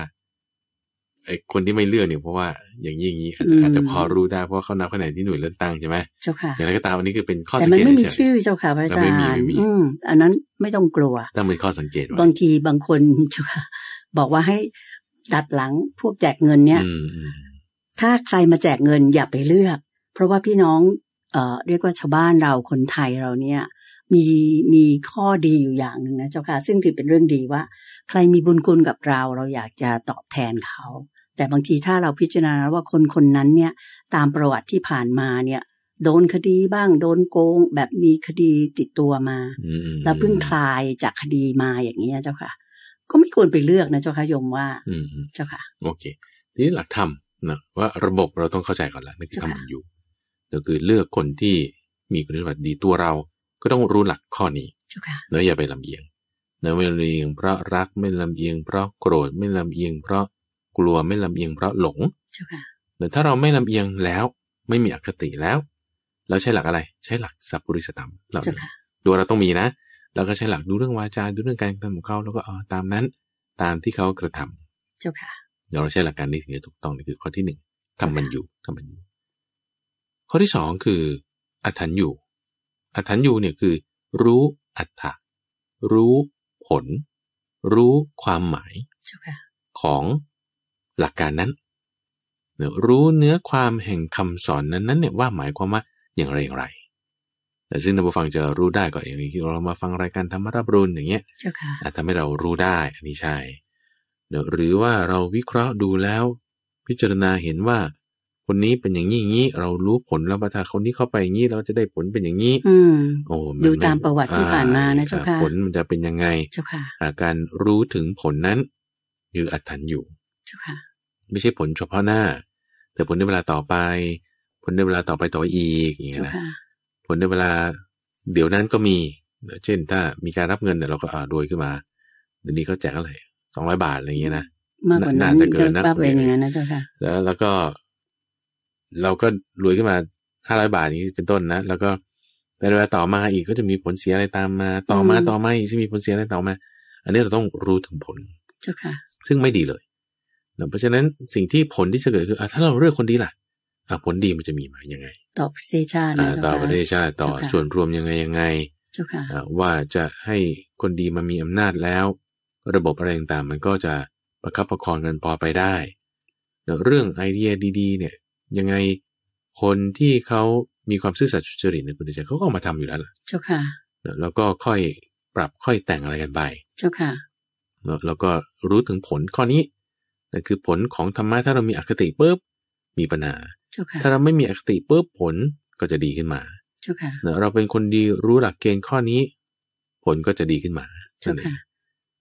ไอ้คนที่ไม่เลือกเนี่ย เพราะว่าอย่างนี้อย่างนี้อาจจะพอรู้ได้เพราะเขานับคะแนนที่หน่วยเลือกตั้งใช่ไหมเจ้าค่ะอย่างไรก็ตามอันนี้คือเป็นข้อสังเกตแต่มันไม่มีชื่อเจ้าค่ะพระอาจารย์ไม่มีไม่มีอันนั้นไม่ต้องกลัวต้องมีข้อสังเกตบางทีบางคนเจ้าค่ะ บอกว่าให้ดัดหลังพวกแจกเงิน เนี่ยถ้าใครมาแจกเงินอย่าไปเลือก เพราะว่าพี่น้องเอ่อเรียกว่าชาวบ้านเราคนไทยเราเนี่ย มีมีข้อดีอยู่อย่างหนึ่งนะเจ้าค่ะ ซึ่งถือเป็นเรื่องดีว่าใครมีบุญคุณกับเราเราอยากจะตอบแทนเขา แต่บางทีถ้าเราพิจารณาว่าคนคนนั้นเนี่ย ตามประวัติที่ผ่านมาเนี่ย โดนคดีบ้างโดนโกง แบบมีคดีติดตัวมา แล้วเพิ่งคลายจากคดีมาอย่างนี้เจ้าค่ะ ก็ไม่ควรไปเลือกนะเจ้าค่ะยมว่าเจ้าค่ะ โอเคทีนี้หลักธรรมนะ ว่าระบบเราต้องเข้าใจก่อนละนั่นคือธรรมอยู่ ก็คือเลือกคนที่มีคุณสมบัติดีตัวเรา ก็ต้องรู้หลักข้อนี้เนื้ออย่าไปลำเอียงนไม่ลำเอียงเพราะรักไม่ลำเอียง เพราะโกรธไม่ลำเอียง เพราะกลัวไม่ลำเอียงเพราะหลงแต่ถ้าเราไม่ลำเอียงแล้วไม่มีอคติแล้ว เราใช้หลักอะไร ใช้หลักสัพพุริสตัมเราดูเราต้องมีนะ เราก็ใช้หลักดูเรื่องวาจาดูเรื่องการกระทำของเขาแล้วก็อ๋อตามนั้น ตามที่เขากระทำเจ้าค่ะเดี๋ยวเราใช้หลักการนี้ถึงจะถูกต้องนี่คือข้อที่หนึ่งทำมันอยู่ทำมันอยู่ ข้อที่สองคืออัถันอยู่อัถันอยู่เนี่ยคือ รู้อัฏฐะรู้ผลรู้ความหมายของหลักการนั้น รู้เนื้อความแห่งคำสอนนั้นนั้นเนี่ยว่าหมายความว่าอย่างไรอย่างไรแต่ซึ่งในผู้ฟังจะรู้ได้ก็อย่างที่เรามาฟังรายการธรรมรับรุนอย่างเงี้ยทำให้เรารู้ได้อันนี้ใช่หรือว่าเราวิเคราะห์ดูแล้วพิจารณาเห็นว่าคนนี้เป็นอย่างนี้อย่างนี้เรารู้ผลแล้วว่าถ้าคนนี้เข้าไปอย่างนี้เราจะได้ผลเป็นอย่างนี้โอ้ดูตามประวัติที่ผ่านมานะเจ้าค่ะ ผลมันจะเป็นยังไง เจ้าค่ะการรู้ถึงผลนั้นคืออัตถันอยู่ เจ้าค่ะ ไม่ใช่ผลเฉพาะหน้า แต่ผลในเวลาต่อไป ผลในเวลาต่อไปต่ออีก อย่างนี้นะผลในเวลาเดี๋ยวนั้นก็มี เช่น ถ้ามีการรับเงินเนี่ยเราก็อ่ารวยขึ้นมาเดี๋ยวนี้เขาแจกอะไรสองร้อยบาทอะไรอย่างนี้นะมากกว่านั้นจะเกินนะเป็นอย่างนั้นนะเจ้าค่ะแล้วแล้วก็เราก็รวยขึ้นมาห้าร้อยบาทอย่างนี้เป็นต้นนะแล้วก็ในเวลาต่อมาอีกก็จะมีผลเสียอะไรตามมา ต่อมาต่อมาอีกจะมีผลเสียอะไรต่อมา อันนี้เราต้องรู้ถึงผลเจ้าค่ะซึ่งไม่ดีเลย เพราะฉะนั้นสิ่งที่ผลที่จะเกิด คืออถ้าเราเลือกคนดีล่ะผลดีมันจะมีมายังไงต่อประเทศชาติต่อประเทศชาติต่อส่วนรวมยังไงยังไง ว่าจะให้คนดีมามีอำนาจแล้ว ระบบอะไรต่างมันก็จะประคับประคองกันพอไปได้เรื่องไอเดียดีๆเนี่ยยังไงคนที่เขามีความซื่อสัตย์สุจริตในคุณใจเขาก็มาทำอยู่แล้วล่ะเจ้าค่ะแล้วก็ค่อยปรับค่อยแต่งอะไรกันไปเจ้าค่ะแล้วก็รู้ถึงผลข้อนี้นั่นคือผลของธรรมะถ้าเรามีอคติปุ๊บมีปัญหาเจ้าค่ะถ้าเราไม่มีอคติปุ๊บผลก็จะดีขึ้นมาเจ้าค่ะเราเป็นคนดีรู้หลักเกณฑ์ข้อนี้ ผลก็จะดีขึ้นมาเจ้าค่ะ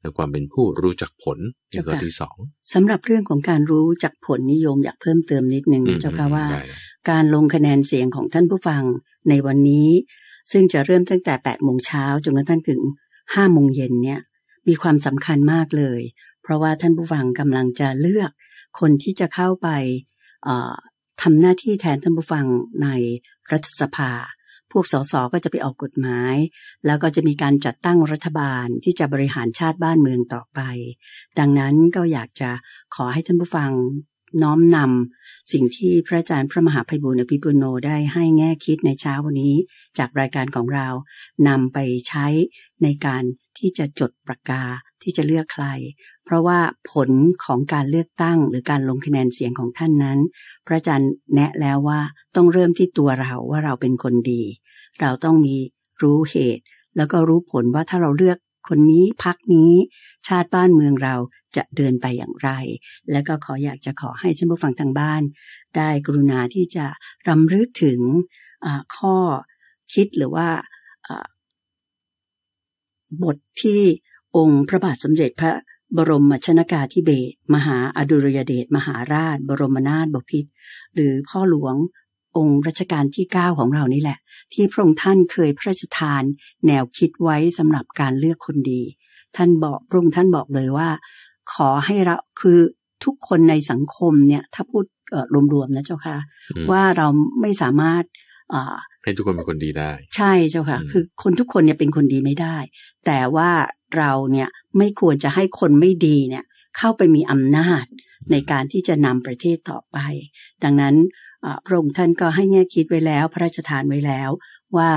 และความเป็นผู้รู้จักผลในข้อที่สองสำหรับเรื่องของการรู้จักผลนิยมอยากเพิ่มเติมนิดนึงเจ้าค่ะว่า การลงคะแนนเสียงของท่านผู้ฟังในวันนี้ ซึ่งจะเริ่มตั้งแต่แปดโมงเช้าจนกระทั่งถึงห้าโมงเย็นเนี่ยมีความสำคัญมากเลย เพราะว่าท่านผู้ฟังกำลังจะเลือกคนที่จะเข้าไปทำหน้าที่แทนท่านผู้ฟังในรัฐสภาพวกสสก็จะไปออกกฎหมาย แล้วก็จะมีการจัดตั้งรัฐบาลที่จะบริหารชาติบ้านเมืองต่อไป ดังนั้นก็อยากจะขอให้ท่านผู้ฟังน้อมนำสิ่งที่พระอาจารย์พระมหาภัยบุญอภิปุโนได้ให้แง่คิดในเช้าวันนี้จากรายการของเรานำไปใช้ในการที่จะจดประกาที่จะเลือกใครเพราะว่าผลของการเลือกตั้งหรือการลงคะแนนเสียงของท่านนั้น พระอาจารย์แนะแล้วว่าต้องเริ่มที่ตัวเราว่าเราเป็นคนดี เราต้องมีรู้เหตุ แล้วก็รู้ผลว่าถ้าเราเลือกคนนี้พักนี้ ชาติบ้านเมืองเราจะเดินไปอย่างไร แล้วก็ขออยากจะขอให้ท่านผู้ฟังทางบ้าน ได้กรุณาที่จะรำลึกถึงข้อคิดหรือว่าบทที่องค์พระบาทสมเด็จพระบรมชนากาธิเบศมหาอดุรยเดชมหาราช บรมนาถบพิตรหรือพ่อหลวงองค์รัชกาลที่ 9 ของเรานี่แหละ ที่พระองค์ท่านเคยพระราชทานแนวคิดไว้สำหรับการเลือกคนดี ท่านบอกพระองค์ท่านบอกเลยว่า ขอให้เราคือทุกคนในสังคมเนี่ยถ้าพูดรวมๆนะเจ้าค่ะ ว่าเราไม่สามารถให้ทุกคนเป็นคนดีได้ ใช่เจ้าค่ะคือคนทุกคนเนี่ยเป็นคนดีไม่ได้ แต่ว่าเราเนี่ยไม่ควรจะให้คนไม่ดีเนี่ยเข้าไปมีอำนาจในการที่จะนำประเทศต่อไป ดังนั้นพระองค์ท่านก็ให้แง่คิดไว้แล้ว พระราชทานไว้แล้วว่า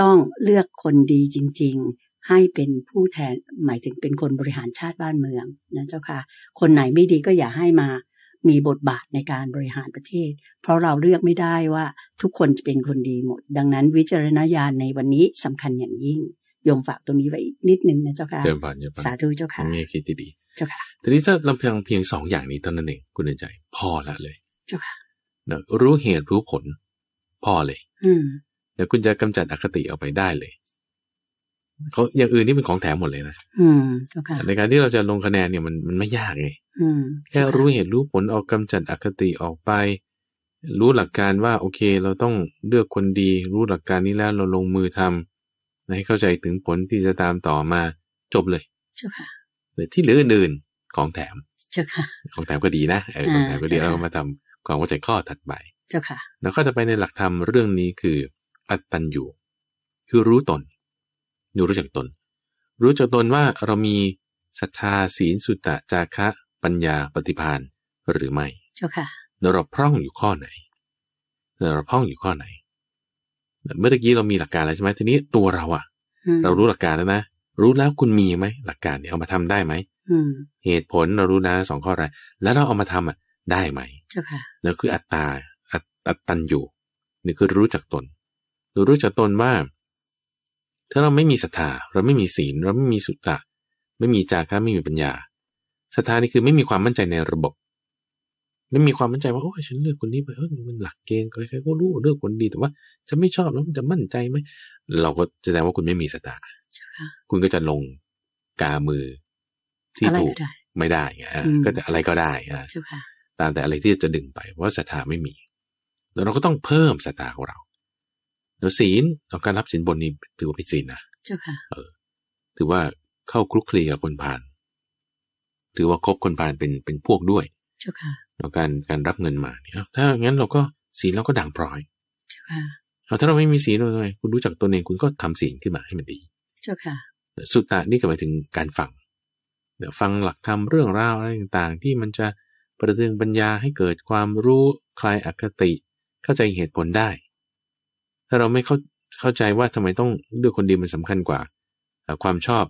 ต้องเลือกคนดีจริง ๆ ให้เป็นผู้แทนหมายถึงเป็นคนบริหารชาติบ้านเมืองนะเจ้าค่ะคนไหนไม่ดีก็อย่าให้มามีบทบาทในการบริหารประเทศ เพราะเราเลือกไม่ได้ว่าทุกคนจะเป็นคนดีหมด ดังนั้นวิจารณญาณในวันนี้สำคัญอย่างยิ่งยมฝากตรงนี้ไว้ นิดนึงนะเจ้าค่ะเจริญพเจรสาธุเจ้าค่ะมีคิดดีๆเจ้าค่ะทีนี้ถ้าลำพียงเพียงสองอย่างนี้เท่านั้นเองคุณเดินใจ พอละเลย เจ้าค่ะ รู้เหตุรู้ผล พอเลย อืมแล้วคุณจะกำจัดอคติออกไปได้เลยเขาอย่างอื่นนี่เป็นของแถมหมดเลยนะอืมในการที่เราจะลงคะแนนเนี่ย มันมันไม่ยากไงแค่รู้เหตุรู้ผลออกกำจัดอคติออกไป รู้หลักการว่าโอเค เราต้องเลือกคนดี รู้หลักการนี้แล้วเราลงมือทำให้เข้าใจถึงผลที่จะตามต่อมาจบเลยเจ้าค่ะหรือที่เหลืออื่นๆของแถมเจ้าค่ะของแถมก็ดีนะเออของแถมก็ดีเรามาทำความเข้าใจข้อถัดไปเจ้าค่ะแล้วก็จะไปในหลักธรรมเรื่องนี้คืออัตตันญยูคือรู้ตนอยูรู้จักตน รู้จักตนว่าเรามีศรัทธาศีลสุตตะจาคะปัญญาปฏิพานหรือไม่เจ้าค่ะเราพร่องอยู่ข้อไหนเราพร่องอยู่ข้อไหนเมื่อกี้เรามีหลักการแล้วใช่ไหมทีนี้ตัวเราอะเรารู้หลักการแล้วนะรู้แล้วคุณมีไหมหลักการเนี่ยเอามาทำได้ไหมเหตุผลเรารู้นะสองข้ออะไรแล้วเราเอามาทำอ่ะได้ไหมเจ้าค่ะแล้วคืออัตตาอัตตันอยู่นี่คือรู้จักตนเรรู้จักตนว่าถ้าเราไม่มีศรัทธาเราไม่มีศีล เราไม่มีสุตตะไม่มีจาระไม่มีปัญญาศรัทธานี่คือไม่มีความมั่นใจในระบบแล้วมีความมั่นใจว่าโอ้ฉันเลือกคนนี้ไปเออมันหลักเกณฑ์ใครๆก็รู้เลือกคนดีแต่ว่าฉันไม่ชอบแล้วมันจะมั่นใจไหมเราก็จะแสดงว่าคุณไม่มีสตาคุณก็จะลงกามือที่ถูกไม่ได้ไงก็จะอะไรก็ได้อ่ะ ตามแต่อะไรที่จะดึงไปเพราศรัทธาไม่มีแล้วเราก็ต้องเพิ่มศรัทธาของเราแล้วศีลเราการรับสินบนนี้ถือว่าเิ็นศีลนะเจ้าค่ะเออ ถือว่าเข้าคลุกคลีกับคนพาน ถือว่าคบคนพานเป็นเป็นพวกด้วยจ้าค่ะแล้วการการรับเงินมาเนี่ยถ้างั้นเราก็ศีลเราก็ด่างพร้อยเจ้าค่ะเอาถ้าเราไม่มีศีลเราทำไมคุณรู้จักตัวเองคุณก็ทำศีลขึ้นมาให้มันดีเจ้าค่ะสุตตะนี่ก็หมายถึงการฟังเดี๋ยวฟังหลักธรรมเรื่องราวอะไรต่างๆ ที่มันจะประเดึงปัญญาให้เกิดความรู้คลายอคติ เข้าใจเหตุผลได้ ถ้าเราไม่เข้าเข้าใจว่าทำไมต้องเลือกคนดีมันสำคัญกว่า ความชอบ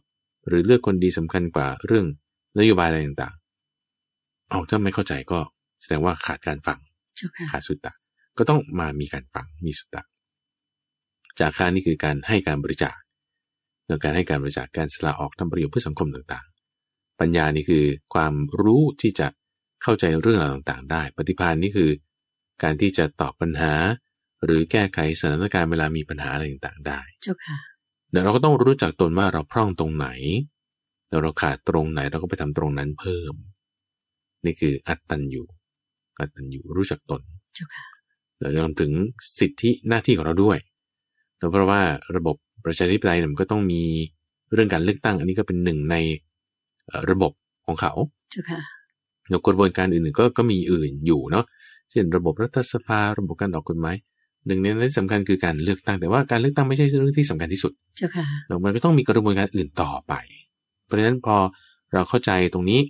หรือเลือกคนดีสำคัญกว่าเรื่องนโยบายอะไรต่างเอาถ้าไม่เข้าใจก็แสดงว่าขาดการฟังขาดสุตตะ ก็ต้องมามีการฟังมีสุตตะจากการนี่คือการให้การบริจาค การให้การบริจาค การสละออกทำประโยชน์เพื่อสังคมต่างๆ ปัญญานี่คือความรู้ที่จะเข้าใจเรื่องราวต่างๆ ได้ ปฏิพานนี่คือ การที่จะตอบปัญหาหรือแก้ไขสถานการณ์เวลามีปัญหาอะไรต่างๆ ได้เจ้าค่ะเดี๋ยวเราก็ต้องรู้จักตนว่าเราพร่องตรงไหนแล้วเราขาดตรงไหนเราก็ไปทำตรงนั้นเพิ่มนี่คืออัตตันอยู่อัตตันอยู่รู้จักตนเราจะรวมถึงสิทธิหน้าที่ของเราด้วยแต่เพราะว่าระบบประชาธิปไตยมันก็ต้องมีเรื่องการเลือกตั้งอันนี้ก็เป็นหนึ่งในระบบของเขาแล้วกระบวนการอื่นๆ ก็ก็มีอื่นอยู่เนาะ เช่นระบบรัฐสภาระบบการออกกฎหมายหนึ่งในนั้นสำคัญคือการเลือกตั้งแต่ว่าการเลือกตั้งไม่ใช่เรื่องที่สำคัญที่สุดแล้วมันก็ต้องมีกระบวนการอื่นต่อไป เพราะฉะนั้นพอเราเข้าใจตรงนี้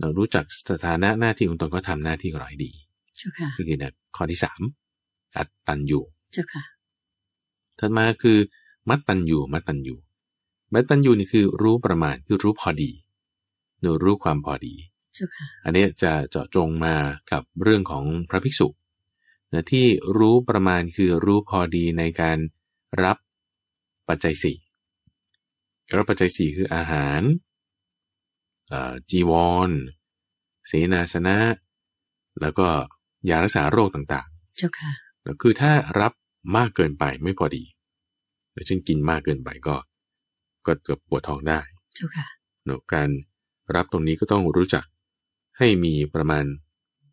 เรารู้จักสถานะหน้าที่ของตนก็ทำหน้าที่ของเราให้ดีนี่คือนะข้อที่สามอัตตันยูเจ้าค่ะ ถัดมาคือ มัตตันยูมัตตันยูมัตตันยูนี่คือรู้ประมาณคือรู้พอดีหนูรู้ความพอดีอันนี้จะเจาะจงมากับเรื่องของพระภิกษุนะที่รู้ประมาณคือรู้พอดีในการรับปัจจัยสี่รับปัจจัยสี่คืออาหารจีวรเสนาสนะ แล้วก็ยารักษาโรคต่างๆเจ้าค่ะคือถ้ารับมากเกินไปไม่พอดี หรือเช่นกินมากเกินไปก็ ก็เกิดปวดท้องได้เจ้าค่ะหนูการรับตรงนี้ก็ต้องรู้จักให้มีประมาณ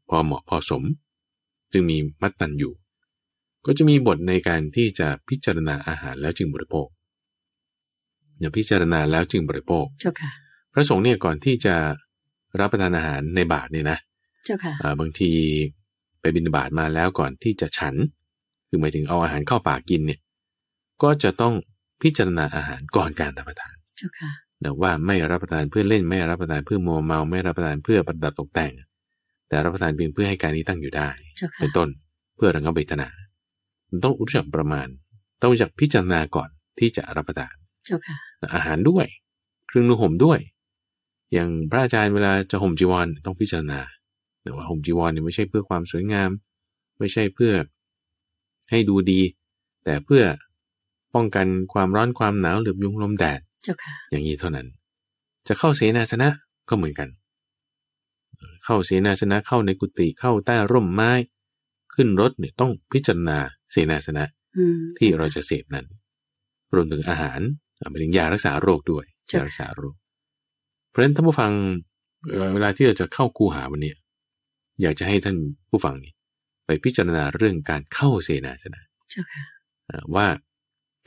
พอเหมาะพอสมจึงมีมัดตันอยู่ ก็จะมีบทในการที่จะพิจารณาอาหารแล้วจึงบริโภค อย่าพิจารณาแล้วจึงบริโภคเจ้าค่ะพระสงฆ์เนี่ยก่อนที่จะรับประทานอาหารในบาทเนี่ยนะเจ้าค่ะบางทีไปบินบาทมาแล้วก่อนที่จะฉันคือหมายถึงเอาอาหารเข้าปากกินเนี่ยก็จะต้องพิจารณาอาหารก่อนการรับประทานเจ้าค่ะว่าไม่รับประทานเพื่อเล่นไม่รับประทานเพื่อมัวเมาไม่รับประทานเพื่อประดับตกแต่ง แต่รับประทานเพียงเพื่อให้การนี้ตั้งอยู่ได้เป็นต้นเพื่อระงับเวทนา ต้องตส่จห์ประมาณ ต้องจากพิจารณาก่อนที่จะรับประทานอาหารด้วยเครื่องนุ่มห่มด้วยอย่างพระอาจารย์เวลาจะห่มจีวรต้องพิจารณาแต่ว่าห่มจีวรเนี่ยไม่ใช่เพื่อความสวยงาม ไม่ใช่เพื่อให้ดูดีแต่เพื่อป้องกันความร้อนความหนาวหรือยุงลมแดดอย่างนี้เท่านั้น จะเข้าเสนาสนะก็เหมือนกัน เข้าเสนาสนะเข้าในกุฏิเข้าใต้ร่มไม้ ขึ้นรถเนี่ยต้องพิจารณา เสนาสนะที่เราจะเสพนั้นรวมถึงอาหารเป็นยารักษาโรคด้วยยารักษาโรคเพราะฉะนั้นท่านผู้ฟังเวลาที่เราจะเข้าคูหาวันนี้อยากจะให้ท่านผู้ฟังนีไปพิจารณาเรื่องการเข้าเสนาสนะเจ้าค่ะ ว่า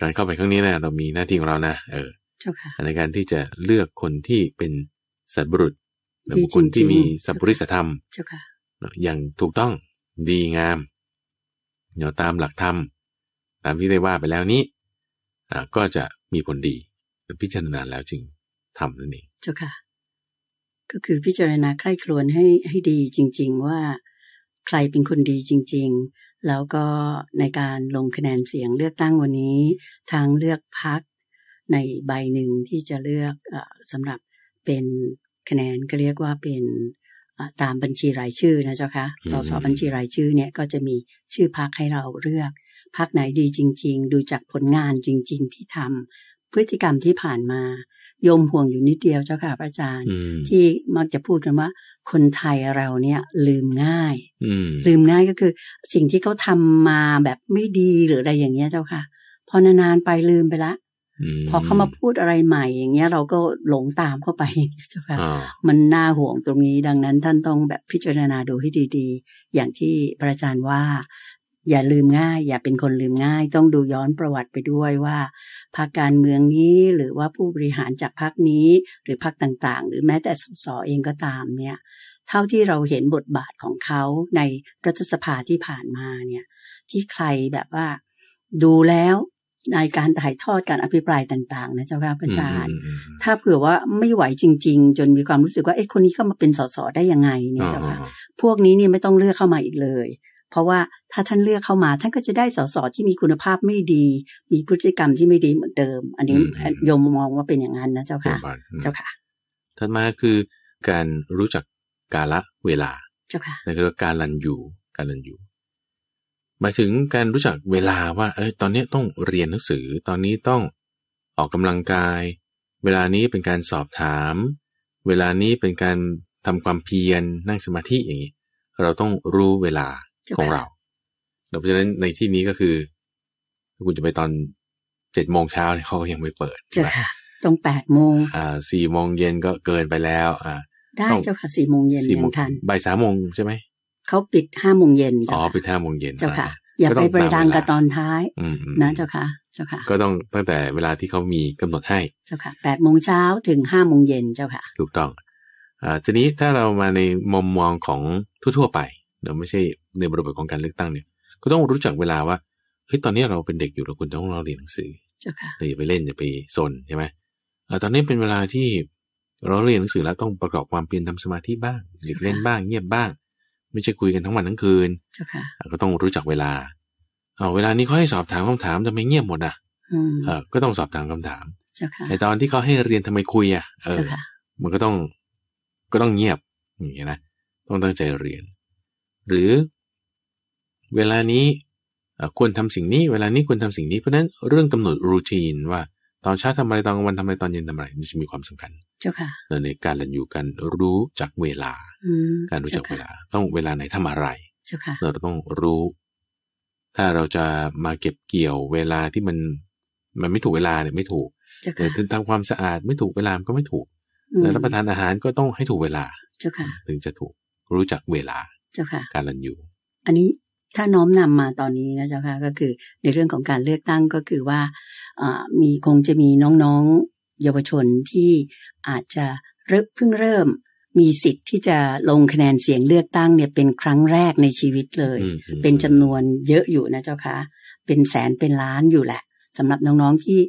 การเข้าไปครั้งนี้นะเรา มีหน้าที่ของเรานะเออเจ้าค่ะในการที่จะเลือกคนที่เป็นสัตบุรุษหรือบุคคลที่มีสัพพุริสธรรมเจ้าค่ะอย่างถูกต้องดีงามเนี่ยตามหลักธรรม ตามที่ได้ว่าไปแล้วนี้ ก็จะมีผลดีพิจารณาแล้วจึงทำนั่นเองเจ้าค่ะก็คือพิจารณาใคร่ครวญให้ให้ดีจริง ๆ ว่าใครเป็นคนดีจริง ๆ แล้วก็ในการลงคะแนนเสียงเลือกตั้งวันนี้ ทางเลือกพักในใบหนึ่งที่จะเลือกอสำหรับเป็นคะแนนก็เรียกว่าเป็นตามบัญชีรายชื่อนะเจ้าคะสสบัญชีรายชื่อเนี่ยก็จะมีชื่อพักให้เราเลือกพักไหนดีจริง ๆ ดูจากผลงานจริง ๆ ที่ทำพฤติกรรมที่ผ่านมายมห่วงอยู่นิดเดียวเจ้าค่ะพระอาจารย์ที่มักจะพูดกันว่า คนไทยเราเนี่ย ลืมง่ายลืมง่ายก็คือสิ่งที่เขาทามาแบบไม่ดีหรืออะไรอย่างเงี้ยเจ้าค่ะพอนานๆไปลืมไปละพอเขามาพูดอะไรใหม่อย่างเงี้ย เราก็หลงตามเข้าไปเจ้าค่ะมันน่าห่วงตรงนี้ดังนั้นท่านต้องแบบพิจารณาดูให้ดี ๆ อย่างที่พระอาจารย์ว่าอย่าลืมง่าย อย่าเป็นคนลืมง่าย ต้องดูย้อนประวัติไปด้วยว่าพรรคการเมืองนี้หรือว่าผู้บริหารจากพรรคนี้หรือพรรคต่าง ๆ หรือแม้แต่สสเองก็ตามเนี่ย เท่าที่เราเห็นบทบาทของเขาในรัฐสภาที่ผ่านมาเนี่ย ที่ใครแบบว่า ดูแล้วในการถ่ายทอดการอภิปรายต่างๆนะเจ้าค่ะอาจารย์ถ้าเผื่อว่าไม่ไหวจริงๆ จนมีความรู้สึกว่าเอ๊ะคนนี้เข้ามาเป็นสสได้ยังไงเนี่ยเจ้าค่ะพวกนี้นี่ไม่ต้องเลือกเข้ามาอีกเลยเพราะว่าถ้าท่านเลือกเข้ามาท่านก็จะได้สสที่มีคุณภาพไม่ดี มีพฤติกรรมที่ไม่ดีเหมือนเดิม อันนี้ยมมองว่าเป็นอย่างนั้นนะเจ้าค่ะเจ้าค่ะถัดมาคือการรู้จักกาละเวลาเจ้าค่ะนั่นคือการลันอยู่การลันอยู่ หมายถึงการรู้จักเวลาว่าเออตอนนี้ต้องเรียนหนังสือตอนนี้ต้องออกกำลังกาย เวลานี้เป็นการสอบถาม เวลานี้เป็นการทำความเพียรนนั่งสมาธิอย่างนี้ เราต้องรู้เวลาของเราเพราะฉะนั้นในที่นี้ก็คือ ถ้าคุณจะไปตอนเจ็ดโมงเช้าเนี่ยเขาก็ยังไม่เปิด ใช่ไหมตรงแปดโมง อ่าสี่โมงเย็นก็เกินไปแล้ว อ่า ได้เจ้าค่ะสี่โมงเย็นยังทันบ่ายสามโมงใช่ไหม เขาปิดห้าโมงเย็น อ๋อปิดห้าโมงเย็นเจ้าค่ะ อย่าไปริดังกับตอนท้าย นะเจ้าค่ะ เจ้าค่ะ ก็ต้องตั้งแต่เวลาที่เขามีกำหนดให้ เจ้าค่ะ แปดโมงเช้าถึงห้าโมงเย็นเจ้าค่ะ ถูกต้อง อ่า ทีนี้ถ้าเรามาในมุมมองของทั่วๆไป เราไม่ใช่ในบริบทของการเลือกตั้งเนี่ยก็ต้องรู้จักเวลาว่าเฮ้ยตอนนี้เราเป็นเด็กอยู่เราควรต้องเราเรียนหนังสืออย่าไปเล่นอย่าไปสซนใช่ไหมตอนนี้เป็นเวลาที่เราเรียนหนังสือแล้วต้องประกอบความเพียรทำสมาธิบ้างหยุดเล่นบ้าง เงียบบ้าง ไม่ใช่คุยกันทั้งวันทั้งคืนก็ต้องรู้จักเวลา เอาเวลานี้เขาให้สอบถามคำถามจะไม่เงียบหมดอ่ะเออก็ต้องสอบถามคำถามในตอนที่เขาให้เรียนทำไมคุยอ่ะเออ มันก็ต้องก็ต้องเงียบอย่างนี้นะต้องตั้งใจเรียน หรือเวลานี้ ควรทำสิ่งนี้เวลานี้ควรทำสิ่งนี้เพราะนั้น เรื่องกำหนดรูทีน ว่า ตอนเช้าทำอะไรตอนกลางวันทำอะไร ตอนเย็นทำอะไรนี่จะมีความสำคัญเจ้าค่ะในการเรียนอยู่กันรู้จักเวลา การรู้จักเวลา ต้องเวลาไหน ทำอะไรเจ้าค่ะเราต้องรู้ ถ้าเราจะมาเก็บเกี่ยวเวลาที่มัน มันไม่ถูกเวลาเนี่ยไม่ถูกเดี๋ยวทำความสะอาดไม่ถูกเวลาก็ไม่ถูกแล้วรับประทานอาหารก็ต้องให้ถูกเวลาเจ้าค่ะถึงจะถูกรู้จักเวลาเจ้าค่ะการเรียนอยู่ อันนี้ถ้าน้อมนำมาตอนนี้นะเจ้าค่ะก็คือในเรื่องของการเลือกตั้งก็คือว่ามีคงจะมีน้องๆเยาวชนที่อาจจะ เพิ่งเริ่มมีสิทธิ์ที่จะลงคะแนนเสียงเลือกตั้งเนี่ยเป็นครั้งแรกในชีวิตเลย เป็นจำนวนเยอะอยู่นะเจ้าค่ะเป็นแสนเป็นล้านอยู่แหละ สำหรับน้องๆที่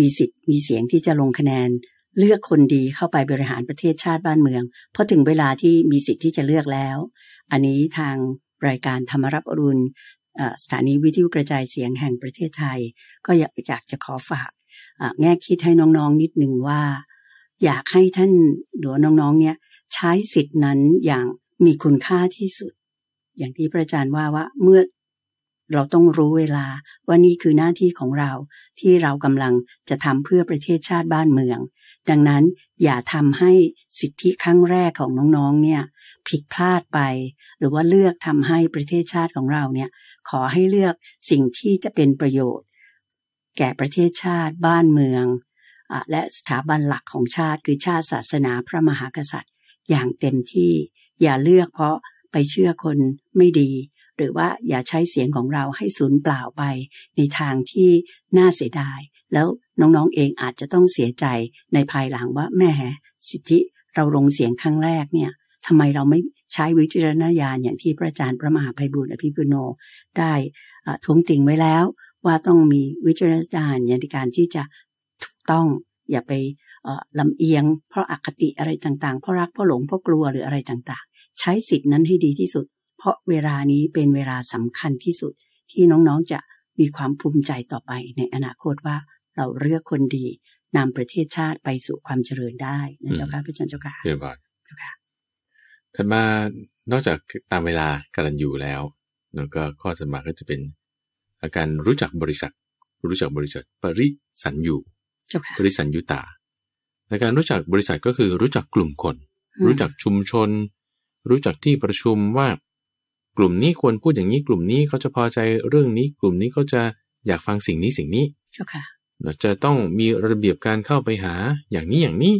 มีสิทธิ์มีเสียงที่จะลงคะแนนเลือกคนดีเข้าไปบริหารประเทศชาติบ้านเมืองเพราะถึงเวลาที่มีสิทธิ์ที่จะเลือกแล้ว อันนี้ทางรายการธรรมรับอรุณสถานีวิทยุกระจายเสียงแห่งประเทศไทย ก็อยากอยากจะขอฝาก แง่คิดให้น้องๆนนิดนึงว่า อยากให้ท่านหรือน้องๆเนี่ย ใช้สิทธินั้นอย่างมีคุณค่าที่สุด อย่างที่พระอาจารย์ว่าว่าเมื่อเราต้องรู้เวลาว่านี่คือหน้าที่ของเรา ที่เรากำลังจะทำเพื่อประเทศชาติบ้านเมือง ดังนั้นอย่าทำให้สิทธิขั้งแรกของน้องๆ เนี่ยผิดพลาดไป หรือว่าเลือก ทำให้ประเทศชาติของเราเนี่ยขอให้เลือกสิ่งที่จะเป็นประโยชน์ แก่ประเทศชาติบ้านเมืองอและสถาบันหลักของชาติคือชาติศาสนาพระมหากษัตริย์ อย่างเต็มที่ อย่าเลือกเพราะไปเชื่อคนไม่ดี หรือว่าอย่าใช้เสียงของเราให้สูญเปล่าไปในทางที่น่าเสียดาย แล้วน้องๆเองอาจจะต้องเสียใจในภายหลังว่าแม่สิทธิเราลงเสียงครั้งแรกเนี่ยทำไมเราไม่ใช้วิจารณญาณอย่างที่พระอาจารย์พระมหาภัยบุญอภิปุโนได้ท้วงติ่งไว้แล้วว่าต้องมีวิจารณญาณในการที่จะถูกต้อง อย่าไปลำเอียง เพราะอาคติอะไรต่างๆเพราะรักเพราะหลงเพราะกลัวหรืออะไรต่างๆ ใช้สิทธินั้นให้ดีที่สุด เพราะเวลานี้เป็นเวลาสำคัญที่สุดที่น้องๆจะมีความภูมิใจต่อไป ในอนาคตว่าเราเลือกคนดีนำประเทศชาติไปสู่ความเจริญได้นะเจ้าค่ะพระอาจารย์เจ้าค่ะเจ้าค่ะถัดมานอกจากตามเวลาการันอยู่แล้ว แล้วก็ข้อถัดมาก็จะเป็นอาการรู้จักบริษัท รู้จักบริษัทปริสันยูปริสันยุตา ในการรู้จักบริษัทก็คือรู้จักกลุ่มคน รู้จักชุมชน รู้จักที่ประชุมว่า กลุ่มนี้ควรพูดอย่างนี้กลุ่มนี้เขาจะพอใจเรื่องนี้ กลุ่มนี้เขาจะอยากฟังสิ่งนี้สิ่งนี้เราจะต้องมีระเบียบการเข้าไปหาอย่างนี้อย่างนี้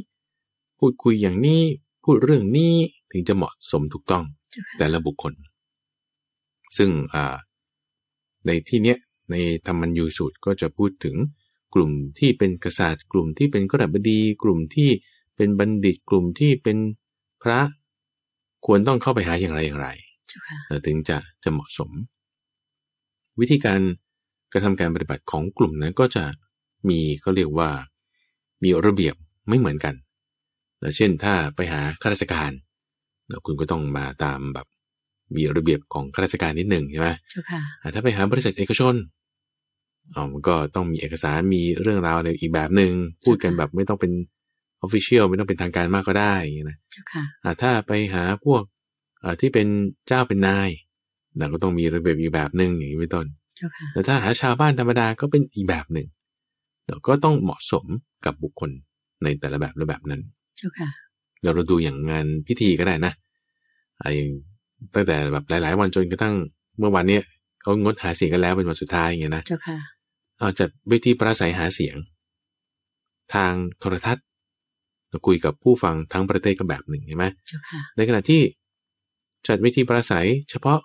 พูดคุยอย่างนี้ พูดเรื่องนี้ถึงจะเหมาะสมถูกต้องแต่ละบุคคล ซึ่งในที่เนี้ยในธรรมัญยูสูตรก็จะพูดถึงกลุ่มที่เป็นกษัตริย์กลุ่มที่เป็นกษัตริย์กลุ่มที่เป็นบัณฑิตกลุ่มที่เป็นพระควรต้องเข้าไปหาอย่างไรอย่างไร ถึงจะจะเหมาะสม วิธีการกระทำการปฏิบัติของกลุ่มนั้น ก็จะมีเขาเรียกว่ามีระเบียบไม่เหมือนกันเช่นถ้าไปหาข้าราชการแล้วคุณก็ต้องมาตามแบบมีระเบียบของข้าราชการนิดหนึ่งใช่ไหมค่ะ ถ้าไปหาบริษัทเอกชนอ๋อมันก็ต้องมีเอกสาร มีเรื่องราวในอีกแบบหนึง่งพูดกันแบบไม่ต้องเป็นออฟฟิเชียลไม่ต้องเป็นทางการมากก็ได้่นะค่ะ ถ้าไปหาพวกที่เป็นเจ้าเป็นนายนก็ต้องมีระเบียบอีกแบบหนึ่งอย่างนี้เป็นต้นแต่ถ้าหาชาวบ้านธรรมดาก็เป็นอีกแบบหนึ่งก็ต้องเหมาะสมกับบุคคลในแต่ละแบบรละแบบนั้นเดี๋ยวเราดูอย่างงานพิธีก็ได้นะ ไอ้ตั้งแต่แบบหลายๆ วันจนกระทั่งเมื่อวันเนี้ยเขางดหาเสียงกันแล้วเป็นวันสุดท้ายอย่างเงี้ยนะเจ้าค่ะ เอาจัดเวทีประสัยหาเสียง ทางโทรทัศน์ เราคุยกับผู้ฟังทั้งประเทศก็แบบหนึ่งใช่ไหมเจ้าค่ะ ในขณะที่จัดเวทีประสัย เฉพาะ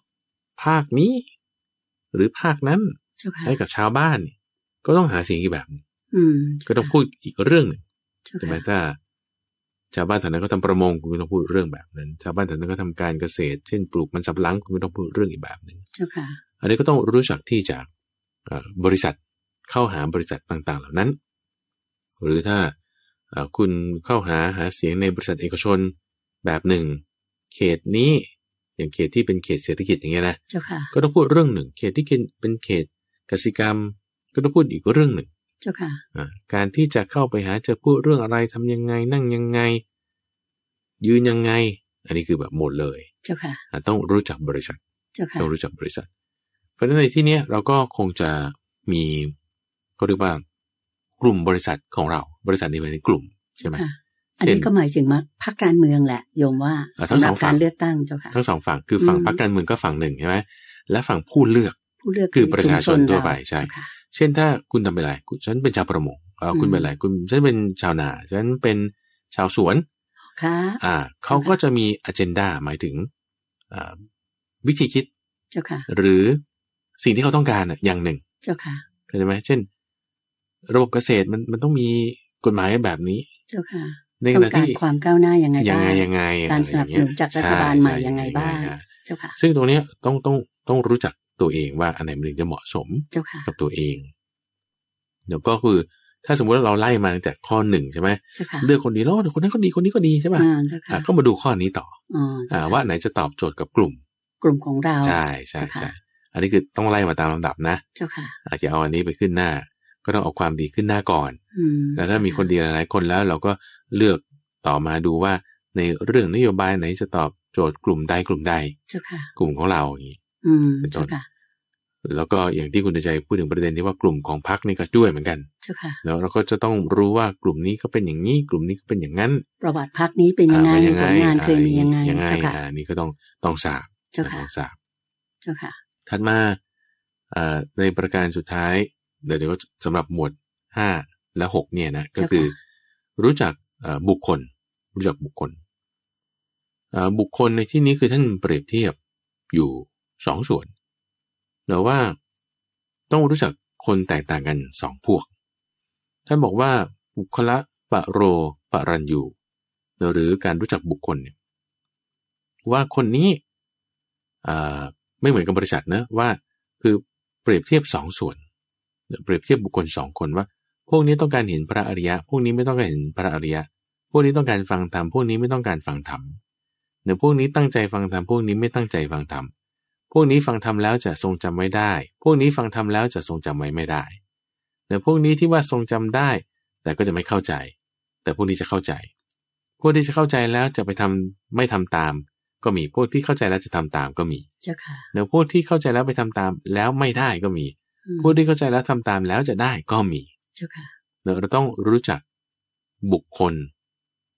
ภาคนี้ หรือภาคนั้น ให้กับชาวบ้าน ก็ต้องหาเสียงอีกแบบก็ต้องพูดอีกเรื่องหนึ่งใช่ไหมถ้าชาวบ้านแถวนั้นก็ทำประมงคุณก็ต้องพูดเรื่องแบบนั้น ชาวบ้านแถวนั้นก็ทำการเกษตร เช่นปลูกมันสับหลังคุณก็ต้องพูดเรื่องอีกแบบหนึ่งเจ้าค่ะอันนี้ก็ต้องรู้จักที่จากบริษัทเข้าหาบริษัทต่าง ๆเหล่านั้น หรือถ้าคุณเข้าหาหาเสียงในบริษัทเอกชนแบบหนึ่ง เขตนี้อย่างเขตที่เป็นเขตเศรษฐกิจอย่างเงี้ยนะก็ต้องพูดเรื่องหนึ่ง เขตที่เป็นเขตกสิกรรมก็ต้องพูดอีกเรื่องหนึ่งเจ้าค่ะการที่จะเข้าไปหาจะพูดเรื่องอะไรทำยังไง นั่งยังไง ยืนยังไง อันนี้คือแบบหมดเลยเจ้าค่ะต้องรู้จักบริษัทเจ้าค่ะต้องรู้จักบริษัท เพราะฉะนั้นในที่นี้เราก็คงจะมีเขาเรียกว่ากลุ่มบริษัทของเราบริษัทนี้เป็นกลุ่มใช่ไหมอันนี้ก็หมายถึงพรรคการเมืองแหละโยมว่าสองฝั่งเลือกตั้งเจ้าค่ะทั้งสองฝั่งคือฝั่งพรรคการเมืองก็ฝั่งหนึ่งใช่ไหมและฝั่งผู้เลือกผู้เลือกคือประชาชนทั่วไปใช่เช่นถ้าคุณทำเป็นอะไรฉันเป็นชาวประมงคุณเป็นอะไรคุณฉันเป็นชาวนา ฉันเป็นชาวสวนค่ะอ่าเขาก็จะมีอเจนดา หมายถึงวิธีคิดเจ้าค่ะหรือสิ่งที่เขาต้องการอย่างหนึ่งเจ้าค่ะเข้าใจไหมเช่นระบบเกษตรมันมันต้องมีกฎหมายแบบนี้เจ้าค่ะในขณะที่ความก้าวหน้ายังไงยังไงยังไงการสนับสนุนจากรัฐบาลใหม่ยังไงบ้างเจ้าค่ะซึ่งตรงเนี้ต้องต้องต้องรู้จักตัวเองว่าอันไหน มันจะเหมาะสมกับตัวเอง เดี๋ยวก็คือถ้าสมมติว่าเราไล่มาจากข้อหนึ่งใช่ไหมเลือกคนนี้แล้วคนนั้นก็ดีคนนี้ก็ดีใช่ป่ะอ่าก็มาดูข้อนี้ต่ออ่าว่าไหนจะตอบโจทย์กับกลุ่ม กลุ่มของเราใช่ใช่ใช่อันนี้คือต้องไล่มาตามลำดับนะเจ้าค่ะอาจจะเอาอันนี้ไปขึ้นหน้า ก็ต้องเอาความดีขึ้นหน้าก่อนแล้วถ้ามีคนดีหลายคนแล้ว เราก็เลือกต่อมาดูว่า ในเรื่องนโยบายไหนจะตอบโจทย์กลุ่มใดกลุ่มใดเจ้าค่ะกลุ่มของเราอย่างนี้เป็นต้นแล้วก็อย่างที่คุณใจพูดถึงประเด็นที่ว่ากลุ่มของพักนี่ก็ด้วยเหมือนกันแล้วเราก็จะต้องรู้ว่ากลุ่มนี้ก็เป็นอย่างนี้ กลุ่มนี้ก็เป็นอย่างนั้น ประวัติพักนี้เป็นยังไงผลงานเคยมียังไงยังไงอ่านี่ก็ต้องต้องทราบต้องราบถัดมาในประการสุดท้ายเดี๋ยวก็สำหรับหมวดห้าและหกเนี่ยนะก็คือ รู้จักบุคคล รู้จักบุคคล บุคคลในที่นี้คือท่านเปรียบเทียบอยู่สองส่วนเราว่าต้องรู้จักคนแตกต่างกันสองพวก ท่านบอกว่าบุคละปะโรปะรันยูหรือการรู้จักบุคคลเนี่ยว่าคนนี้ไม่เหมือนกับบริษัทนะว่าคือเปรียบเทียบสองส่วน เปรียบเทียบบุคคลสองคนว่า พวกนี้ต้องการเห็นพระอริยะพวกนี้ไม่ต้องการเห็นพระอริยะ พวกนี้ต้องการฟังธรรมพวกนี้ไม่ต้องการฟังธรรมเดี๋ยวพวกนี้ตั้งใจฟังธรรมพวกนี้ไม่ตั้งใจฟังธรรมพวกนี้ฟังทำแล้วจะทรงจำไว้ได้ พวกนี้ฟังทำแล้วจะทรงจำไว้ไม่ได้แต่พวกนี้ที่ว่าทรงจำได้แต่ก็จะไม่เข้าใจ แต่พวกนี้จะเข้าใจ พวกที่จะเข้าใจแล้วจะไปทำไม่ทำตามก็มี พวกที่เข้าใจแล้วจะทำตามก็มีเจ้าค่ะเดี๋ยวพวกที่เข้าใจแล้วไปทำตามแล้วไม่ได้ก็มี พวกที่เข้าใจแล้วทำตามแล้วจะได้ก็มีเจ้าค่ะเดี๋ยวเราต้องรู้จักบุคคล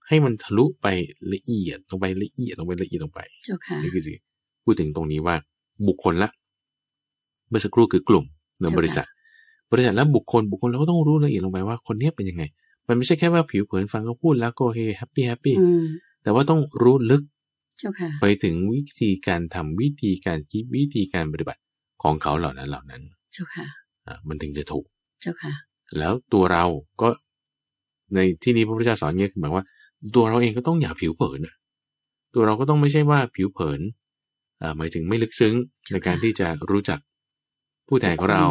ให้มันทะลุไปละเอียดลงไปละเอียดลงไปละเอียดลงไปเจ้าค่ะนี่คือสิ พูดถึงตรงนี้ว่าบุคคลละเมื่อสักครู่คือกลุ่มหรือบริษัทบริษัทแล้วบุคคล บุคคลเราก็ต้องรู้ละเอียดลงไปว่าคนนี้เป็นยังไง มันไม่ใช่แค่ว่าผิวเผิน ฟังเขาพูดแล้วก็เฮแฮปปี้แฮปปี้แต่ว่าต้องรู้ลึก ไปถึงวิธีการทำวิธีการคิดวิธีการปฏิบัติของเขาเหล่านั้น เหล่านั้นเจ้าค่ะอ่ามันถึงจะถูกเจ้าค่ะแล้วตัวเราก็ในที่นี้พระพุทธเจ้าสอนเงี้ยคือหมายว่า ตัวเราเองก็ต้องอย่าผิวเผินตัวเราก็ต้องไม่ใช่ว่าผิวเผินหมายถึงไม่ลึกซึ้งในการที่จะรู้จักผู้แทนของเรา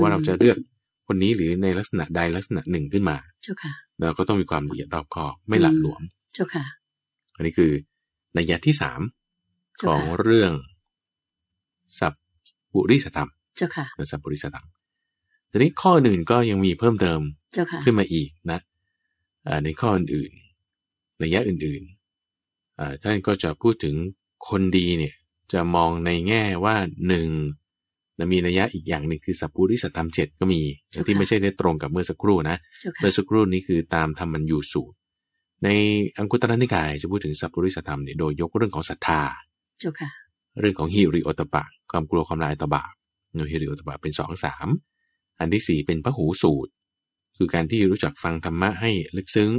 ว่าเราจะเลือกคนนี้หรือในลักษณะใดลักษณะหนึ่งขึ้นมาเจ้าค่ะเราก็ต้องมีความละเอียดรอบคอบไม่หลับหลวมเจ้าค่ะอันนี้คือในยะที่สามของเรื่อง สับบุริสธรรมเจ้าค่ะสับบุริสธรรมทีนี้ข้อหนึ่งก็ยังมีเพิ่มเติมเจ้าค่ะขึ้นมาอีกนะในข้ออื่นๆนยยะอื่นๆท่านก็จะพูดถึงคนดีเนี่ยจะมองในแง่ว่าหนึ่งมีนัยยะอีกอย่างหนึ่งคือสัพพุริสธรรมเจ็ดก็มีที่ไม่ใช่ได้ตรงกับเมื่อสักครู่นะเมื่อสักครู่นี้คือตามธรรมัญยูสูตร ในอังคุตรนิกายจะพูดถึงสัพพุริสธรรมเนี่ยโดยยกเรื่องของศรัทธาเรื่องของฮิริโอตปะ ความกลัวความลายตบะโนฮิริโอตปะเป็นสองสามอันที่สี่เป็นพระหูสูตรคือการที่รู้จักฟังธรรมะให้ลึกซึ้ง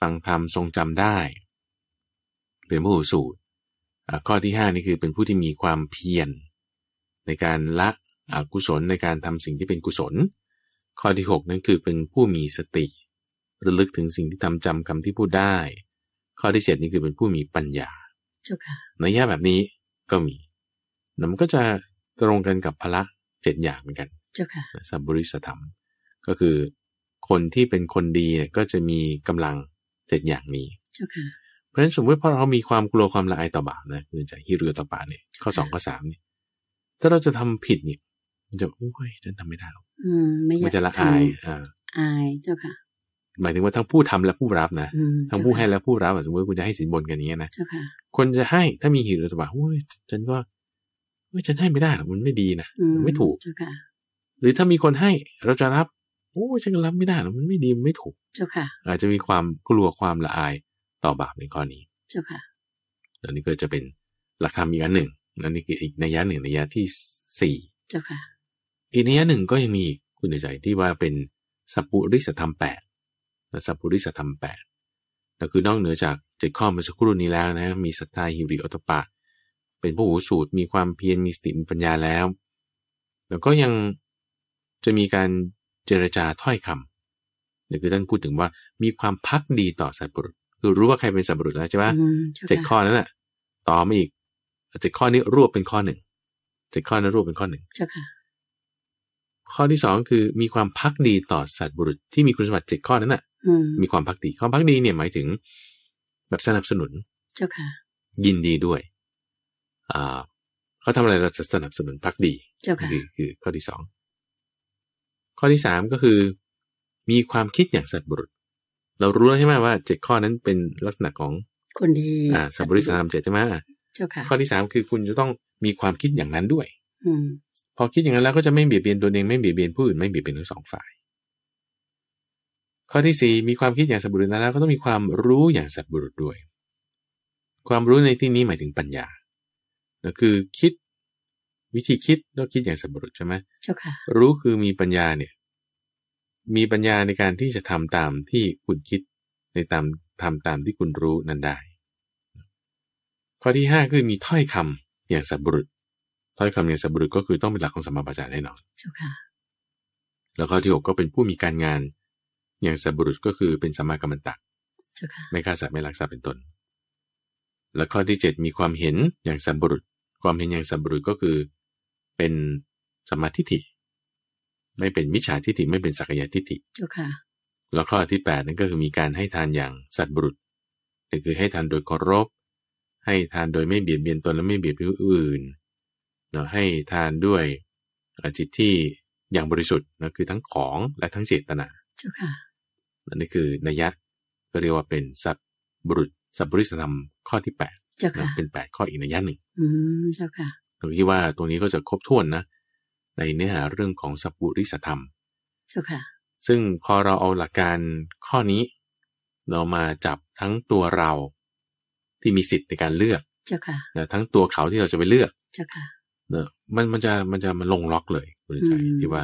ฟังธรรมทรงจำได้ เป็นพระหูสูตรข้อที่5นี่คือเป็นผู้ที่มีความเพียรในการละกุศลในการทำสิ่งที่เป็นกุศล ข้อที่6นั่นคือเป็นผู้มีสติระลึกถึงสิ่งที่ทำจำคำที่พูดได้ ข้อที่7นี่คือเป็นผู้มีปัญญาในแย่แบบนี้ก็มีนมันก็จะตรงกันกับพละเจ็ดอย่างเหมือนกันสัมบริสธรรม ก็คือ คนที่เป็นคนดีก็จะมีกำลังเจ็ดอย่างนี้เพราะฉะนั้นสมมติพอเรามีความกลัวความละอายต่อบาปนะคือจะฮิริตบาเนี่ยข้อสองข้อสามเนี่ยถ้าเราจะทำผิดเนี่ย มันจะโอ้ยฉันทำไม่ได้หรอกมันจะละอายอ่าอายเจ้าค่ะหมายถึงว่าทั้งผู้ทำและผู้รับนะทั้งผู้ให้และผู้รับสมมติคุณจะให้สินบนกันอย่างเงี้ยนะคนจะให้ถ้ามีหิริตบาโอ้ยฉันก็ว่าฉันให้ไม่ได้หรอกมันไม่ดีนะมไม่ถูกหรือถ้ามีคนให้เราจะรับโอ้ฉันรับไม่ได้หรอกมันไม่ดีมันไม่ถูกอาจจะมีความกลัวความละอายต่อบาปในข้อนี้เจ้าค่ะ แล้วนี่ก็จะเป็นหลักธรรมอีกอันหนึ่งนั่นนี่คืออีกนัยยะหนึ่งนัยยะที่สี่เจ้าค่ะ อีกนัยยะหนึ่งก็ยังมีคุณใจที่ว่าเป็นสัพปุริสธรรมแปดสัพปุริสธรรมแปดแต่คือนอกเหนือจากเจ็ดข้อมาสักครู่นี้แล้วนะ มีสัทธาหิริอัตปะเป็นผู้หูสูตรมีความเพียรมีสติมีปัญญาแล้ว แล้วก็ยังจะมีการเจรจาถ้อยคำนี่คือท่านพูดถึงว่ามีความพักดีต่อสัตว์ปุรุษคือรู้ว่าใครเป็นสัมบุรุษแล้วใช่ไหมเจ็ดข้อนั้นแหละต่อมาอีกเจ็ดข้อนี้รวบเป็นข้อหนึ่งเจ็ดข้อนั้นรวบเป็นข้อหนึ่งข้อที่สองคือ มีความพักดีต่อสัตว์บุรุษที่มีคุณสมบัติเจ็ดข้อนั้นหละมีความพักดีความพักดีเนี่ยหมายถึง แบบสนับสนุนเจ้าค่ะยินดีด้วย อ่าเขาทำอะไรเราจะสนับสนุนพักดี เจ้าค่ะคือคือข้อที่สองข้อที่สามก็คือ มีความคิดอย่างสัตว์บุรุษเรารู้แล้วใช่ไหมว่าเจ็ดข้อนั้นเป็นลักษณะของคนดี อ่าสัมบริสามเจตใช่ไหมเจ้าค่ะ ข้อที่สามคือคุณจะต้องมีความคิดอย่างนั้นด้วย อืพอคิดอย่างนั้นแล้วก็จะไม่เบียดเบียนตัวเองไม่เบียดเบียนผู้อื่นไม่เบียดเบียนทั้งสองฝ่าย ข้อที่สี่มีความคิดอย่างสัมบุรุษแล้วก็ต้องมีความรู้อย่างสัมบุรุษด้วย ความรู้ในที่นี้หมายถึงปัญญา ก็คือคิด วิธีคิดต้องคิดอย่างสัมบุรุษใช่ไหมเจ้าค่ะ รู้คือมีปัญญาเนี่ยมีปัญญาในการที่จะทำตามที่คุณคิดในตามทำตามที่คุณรู้นั้นได้ ข้อที่ 5 คือมีถ้อยคำอย่างสับบุรุษถ้อยคำอย่างสับบุรุษก็คือต้องเป็นหลักของสัมมาปัญญาแน่นอนแล้วข้อที่ 6 ก็เป็นผู้มีการงานอย่างสับบุรุษก็คือเป็นสัมมากรรมตักะไม่ฆ่าสัตว์ไม่ลักทรัพย์เป็นต้น แล้วข้อที่ 7 มีความเห็นอย่างสับบุรุษ ความเห็นอย่างสับบุรุษก็คือเป็นสมาธิฐิไม่เป็นมิจฉาทิฏฐิไม่เป็นสักยะทิฏฐิแล้วข้อที่8นั่นก็คือมีการให้ทานอย่างสัต์บุรุษ่นคือให้ทานโดยเคารพให้ทานโดยไม่เบียดเบียนตนและไม่เบียดเบียนผู้อื่นเนาะให้ทานด้วยจิตที่อย่างบริสุทธิ์นะคือทั้งของและทั้งเจตนานั่นคือนัยยะก็เรียกว่าเป็นสัตบุรุษสัพบริสธรรมข้อที่8ปะเป็น8ข้ออีกนัยยะหนึ่ง อืมเจ้าค่ะเราคิดว่าตรงนี้ก็จะครบถ้วนนะในเนื้อหาเรื่องของสัพพุริสธรรมเจ้าค่ะ ซึ่งพอเราเอาหลักการข้อนี้เรามาจับทั้งตัวเราที่มีสิทธิ์ในการเลือกเจ้าค่ะทั้งตัวเขาที่เราจะไปเลือกเจ้าค่ะเนอะมันมันจะมันจะมันลงล็อกเลยคุณใจที่ว่า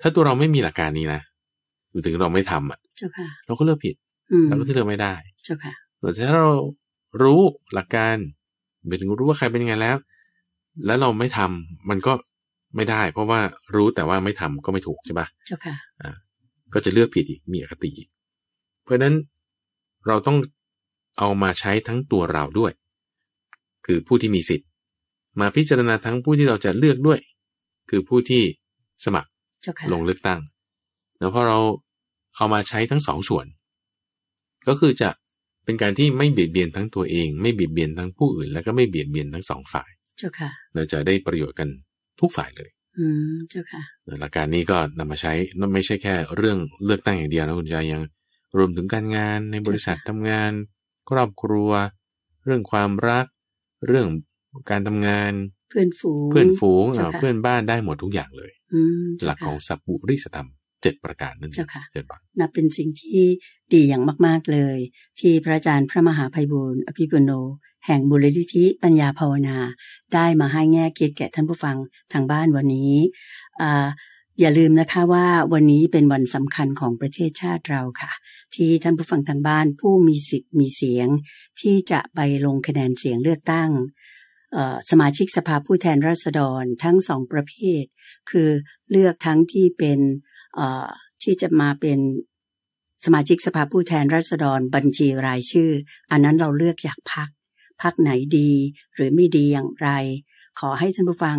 ถ้าตัวเราไม่มีหลักการนี้นะถึงเราไม่ทำอ่ะ เราก็เลือกผิดเราก็จะเลือกไม่ได้เจ้าค่ะแต่ถ้าเรารู้หลักการ เป็นรู้ว่าใครเป็นยังไงแล้ว แล้วเราไม่ทำ มันก็ไม่ได้เพราะว่ารู้แต่ว่าไม่ทำก็ไม่ถูกใช่ปะเจ้าค่ะอ่าก็จะเลือกผิดอีก มีอคติอีกเพราะฉะนั้นเราต้องเอามาใช้ทั้งตัวเราด้วย คือผู้ที่มีสิทธิ์ มาพิจารณาทั้งผู้ที่เราจะเลือกด้วย คือผู้ที่สมัครลงเลือกตั้งแล้วพอเราเอามาใช้ทั้งสองส่วน ก็คือจะเป็นการที่ไม่เบียดเบียนทั้งตัวเอง ไม่เบียดเบียนทั้งผู้อื่น แล้วก็ไม่เบียดเบียนทั้งสองฝ่ายเจ้าค่ะเราจะได้ประโยชน์กันทุกฝ่ายเลย อืมเจ้าค่ะหลักการนี้ก็นำมาใช้ไม่ใช่แค่ เรื่องเลือกตั้งอย่างเดียวนะคุณยายยังรวมถึงการงานในบริษัททำงาน ครอบครัว เรื่องความรัก เรื่องการทำงานเพื่อนฝูงเพื่อนฝูงเพื่อนบ้านได้หมดทุกอย่างเลยหลักของสัพบุริสธรรมเจ็ดประการนั่นเองเจ็ดบทนับเป็นสิ่งที่ดีอย่างมาก ๆเลย ที่พระอาจารย์พระมหาภัยบูร์อภิปุโนแห่งบุรณิธิปัญญาภาวนา ได้มาให้แง่คิดแก่ท่านผู้ฟังทางบ้านวันนี้ออย่าลืมนะคะว่าวันนี้เป็นวันสำคัญของประเทศชาติเราค่ะ ที่ท่านผู้ฟังทางบ้าน ผู้มีสิทธิ์มีเสียง ที่จะไปลงคะแนนเสียงเลือกตั้ง สมาชิกสภาผู้แทนราษฎรทั้งสองประเภท คือเลือกทั้งที่เป็นที่จะมาเป็นสมาชิกสภาผู้แทนราษฎรบัญชีรายชื่อ อันนั้นเราเลือกจากพักพักไหนดีหรือไม่ดีอย่างไร ขอให้ท่านผู้ฟัง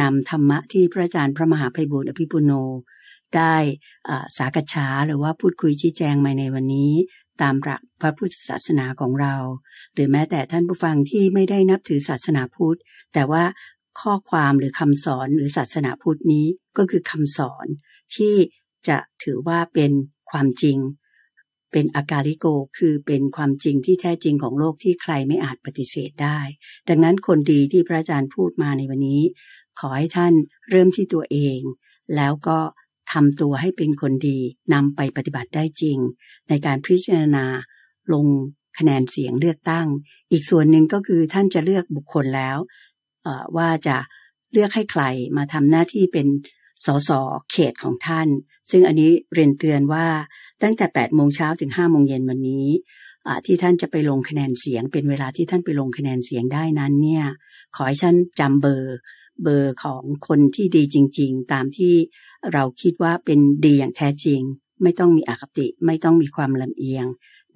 นำธรรมะที่พระอาจารย์พระมหาไพบุญอภิปุโน ได้สากษาหรือว่าพูดคุยชี้แจงมาในวันนี้ ตามหลักพระพุทธศาสนาของเรา หรือแม้แต่ท่านผู้ฟังที่ไม่ได้นับถือศาสนาพุทธแต่ว่าข้อความหรือคำสอนหรือศาสนาพุทธนี้ก็คือคำสอน ที่จะถือว่าเป็นความจริงเป็นอากาลิโกคือเป็นความจริงที่แท้จริงของโลกที่ใครไม่อาจปฏิเสธได้ ดังนั้นคนดีที่พระอาจารย์พูดมาในวันนี้ ขอให้ท่านเริ่มที่ตัวเอง แล้วก็ทำตัวให้เป็นคนดีนำไปปฏิบัติได้จริง ในการพิจารณาลงคะแนนเสียงเลือกตั้ง อีกส่วนหนึ่งก็คือท่านจะเลือกบุคคลแล้วว่าจะเลือกให้ใครมาทำหน้าที่เป็นสสเขตของท่าน ซึ่งอันนี้เรียนเตือนว่าตั้งแต่8โมงเช้าถึง5โมงเย็นวันนี้ ที่ท่านจะไปลงคะแนนเสียง เป็นเวลาที่ท่านไปลงคะแนนเสียงได้นั้นเนี่ย ขอให้ท่านจำเบอร์เบอร์ของคนที่ดีจริง ๆ ตามที่เราคิดว่าเป็นดีอย่างแท้จริง ไม่ต้องมีอคติ ไม่ต้องมีความลำเอียง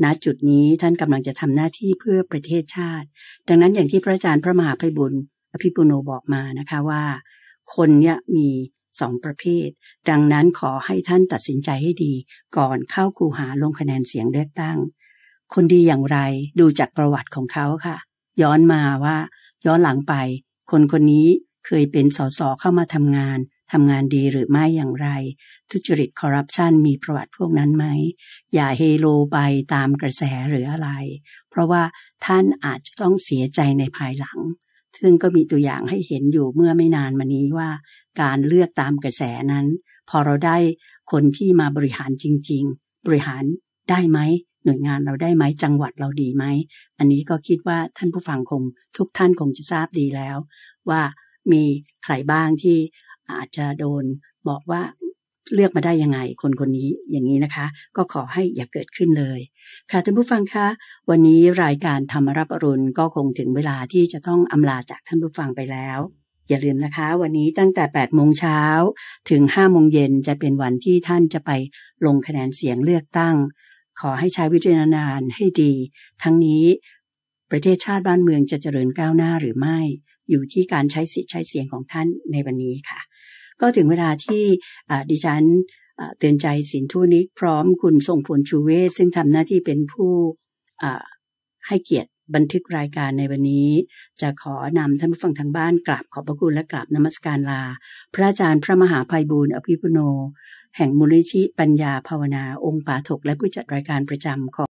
ณ จุดนี้ท่านกำลังจะทำหน้าที่เพื่อประเทศชาติ ดังนั้นอย่างที่พระอาจารย์พระมหาไพบุญอภิปุโนบอกมานะคะว่า คนเนี่ยมีสองประเภท ดังนั้นขอให้ท่านตัดสินใจให้ดีก่อนเข้าคูหาลงคะแนนเสียงเลือกตั้ง คนดีอย่างไรดูจากประวัติของเขาค่ะ ย้อนมาว่า ย้อนหลังไป คนคนนี้เคยเป็นสสเข้ามาทำงาน ทำงานดีหรือไม่อย่างไร ทุจริตคอร์รัปชันมีประวัติพวกนั้นไหม อย่าเฮโลไปตามกระแสหรืออะไร เพราะว่าท่านอาจจะต้องเสียใจในภายหลังซึ่งก็มีตัวอย่างให้เห็นอยู่เมื่อไม่นานมานี้ว่าการเลือกตามกระแสนั้น พอเราได้คนที่มาบริหารจริง ๆ บริหารได้ไหมหน่วยงานเราได้ไหมจังหวัดเราดีไหม อันนี้ก็คิดว่าท่านผู้ฟังคงทุกท่านคงจะทราบดีแล้วว่ามีใครบ้างที่อาจจะโดนบอกว่าเลือกมาได้ยังไงคนคนนี้อย่างนี้นะคะ ก็ขอให้อย่าเกิดขึ้นเลยค่ะท่านผู้ฟังคะ วันนี้รายการธรรมรับอรุณก็คงถึงเวลาที่จะต้องอำลาจากท่านผู้ฟังไปแล้ว อย่าลืมนะคะ วันนี้ตั้งแต่8โมงเช้าถึง5โมงเย็นจะเป็นวันที่ท่านจะไปลงคะแนนเสียงเลือกตั้งขอให้ใช้วิจารณญาณให้ดี ทั้งนี้ประเทศชาติบ้านเมืองจะเจริญก้าวหน้าหรือไม่ อยู่ที่การใช้สิทธิ์ใช้เสียงของท่านในวันนี้ค่ะก็ถึงเวลาที่ดิฉันเตือนใจสินทุนิกพร้อมคุณส่งผลชูเวศซึ่งทำหน้าที่เป็นผู้ให้เกียรติบันทึกรายการในวันนี้ จะขอนำท่านผู้ฟังทางบ้านกราบขอบพระคุณและกราบนมัสการลา พระอาจารย์พระมหาภัยบูรณ์อภิปุโน แห่งมูลนิธิปัญญาภาวนาองค์ป่าถก และผู้จัดรายการประจำของ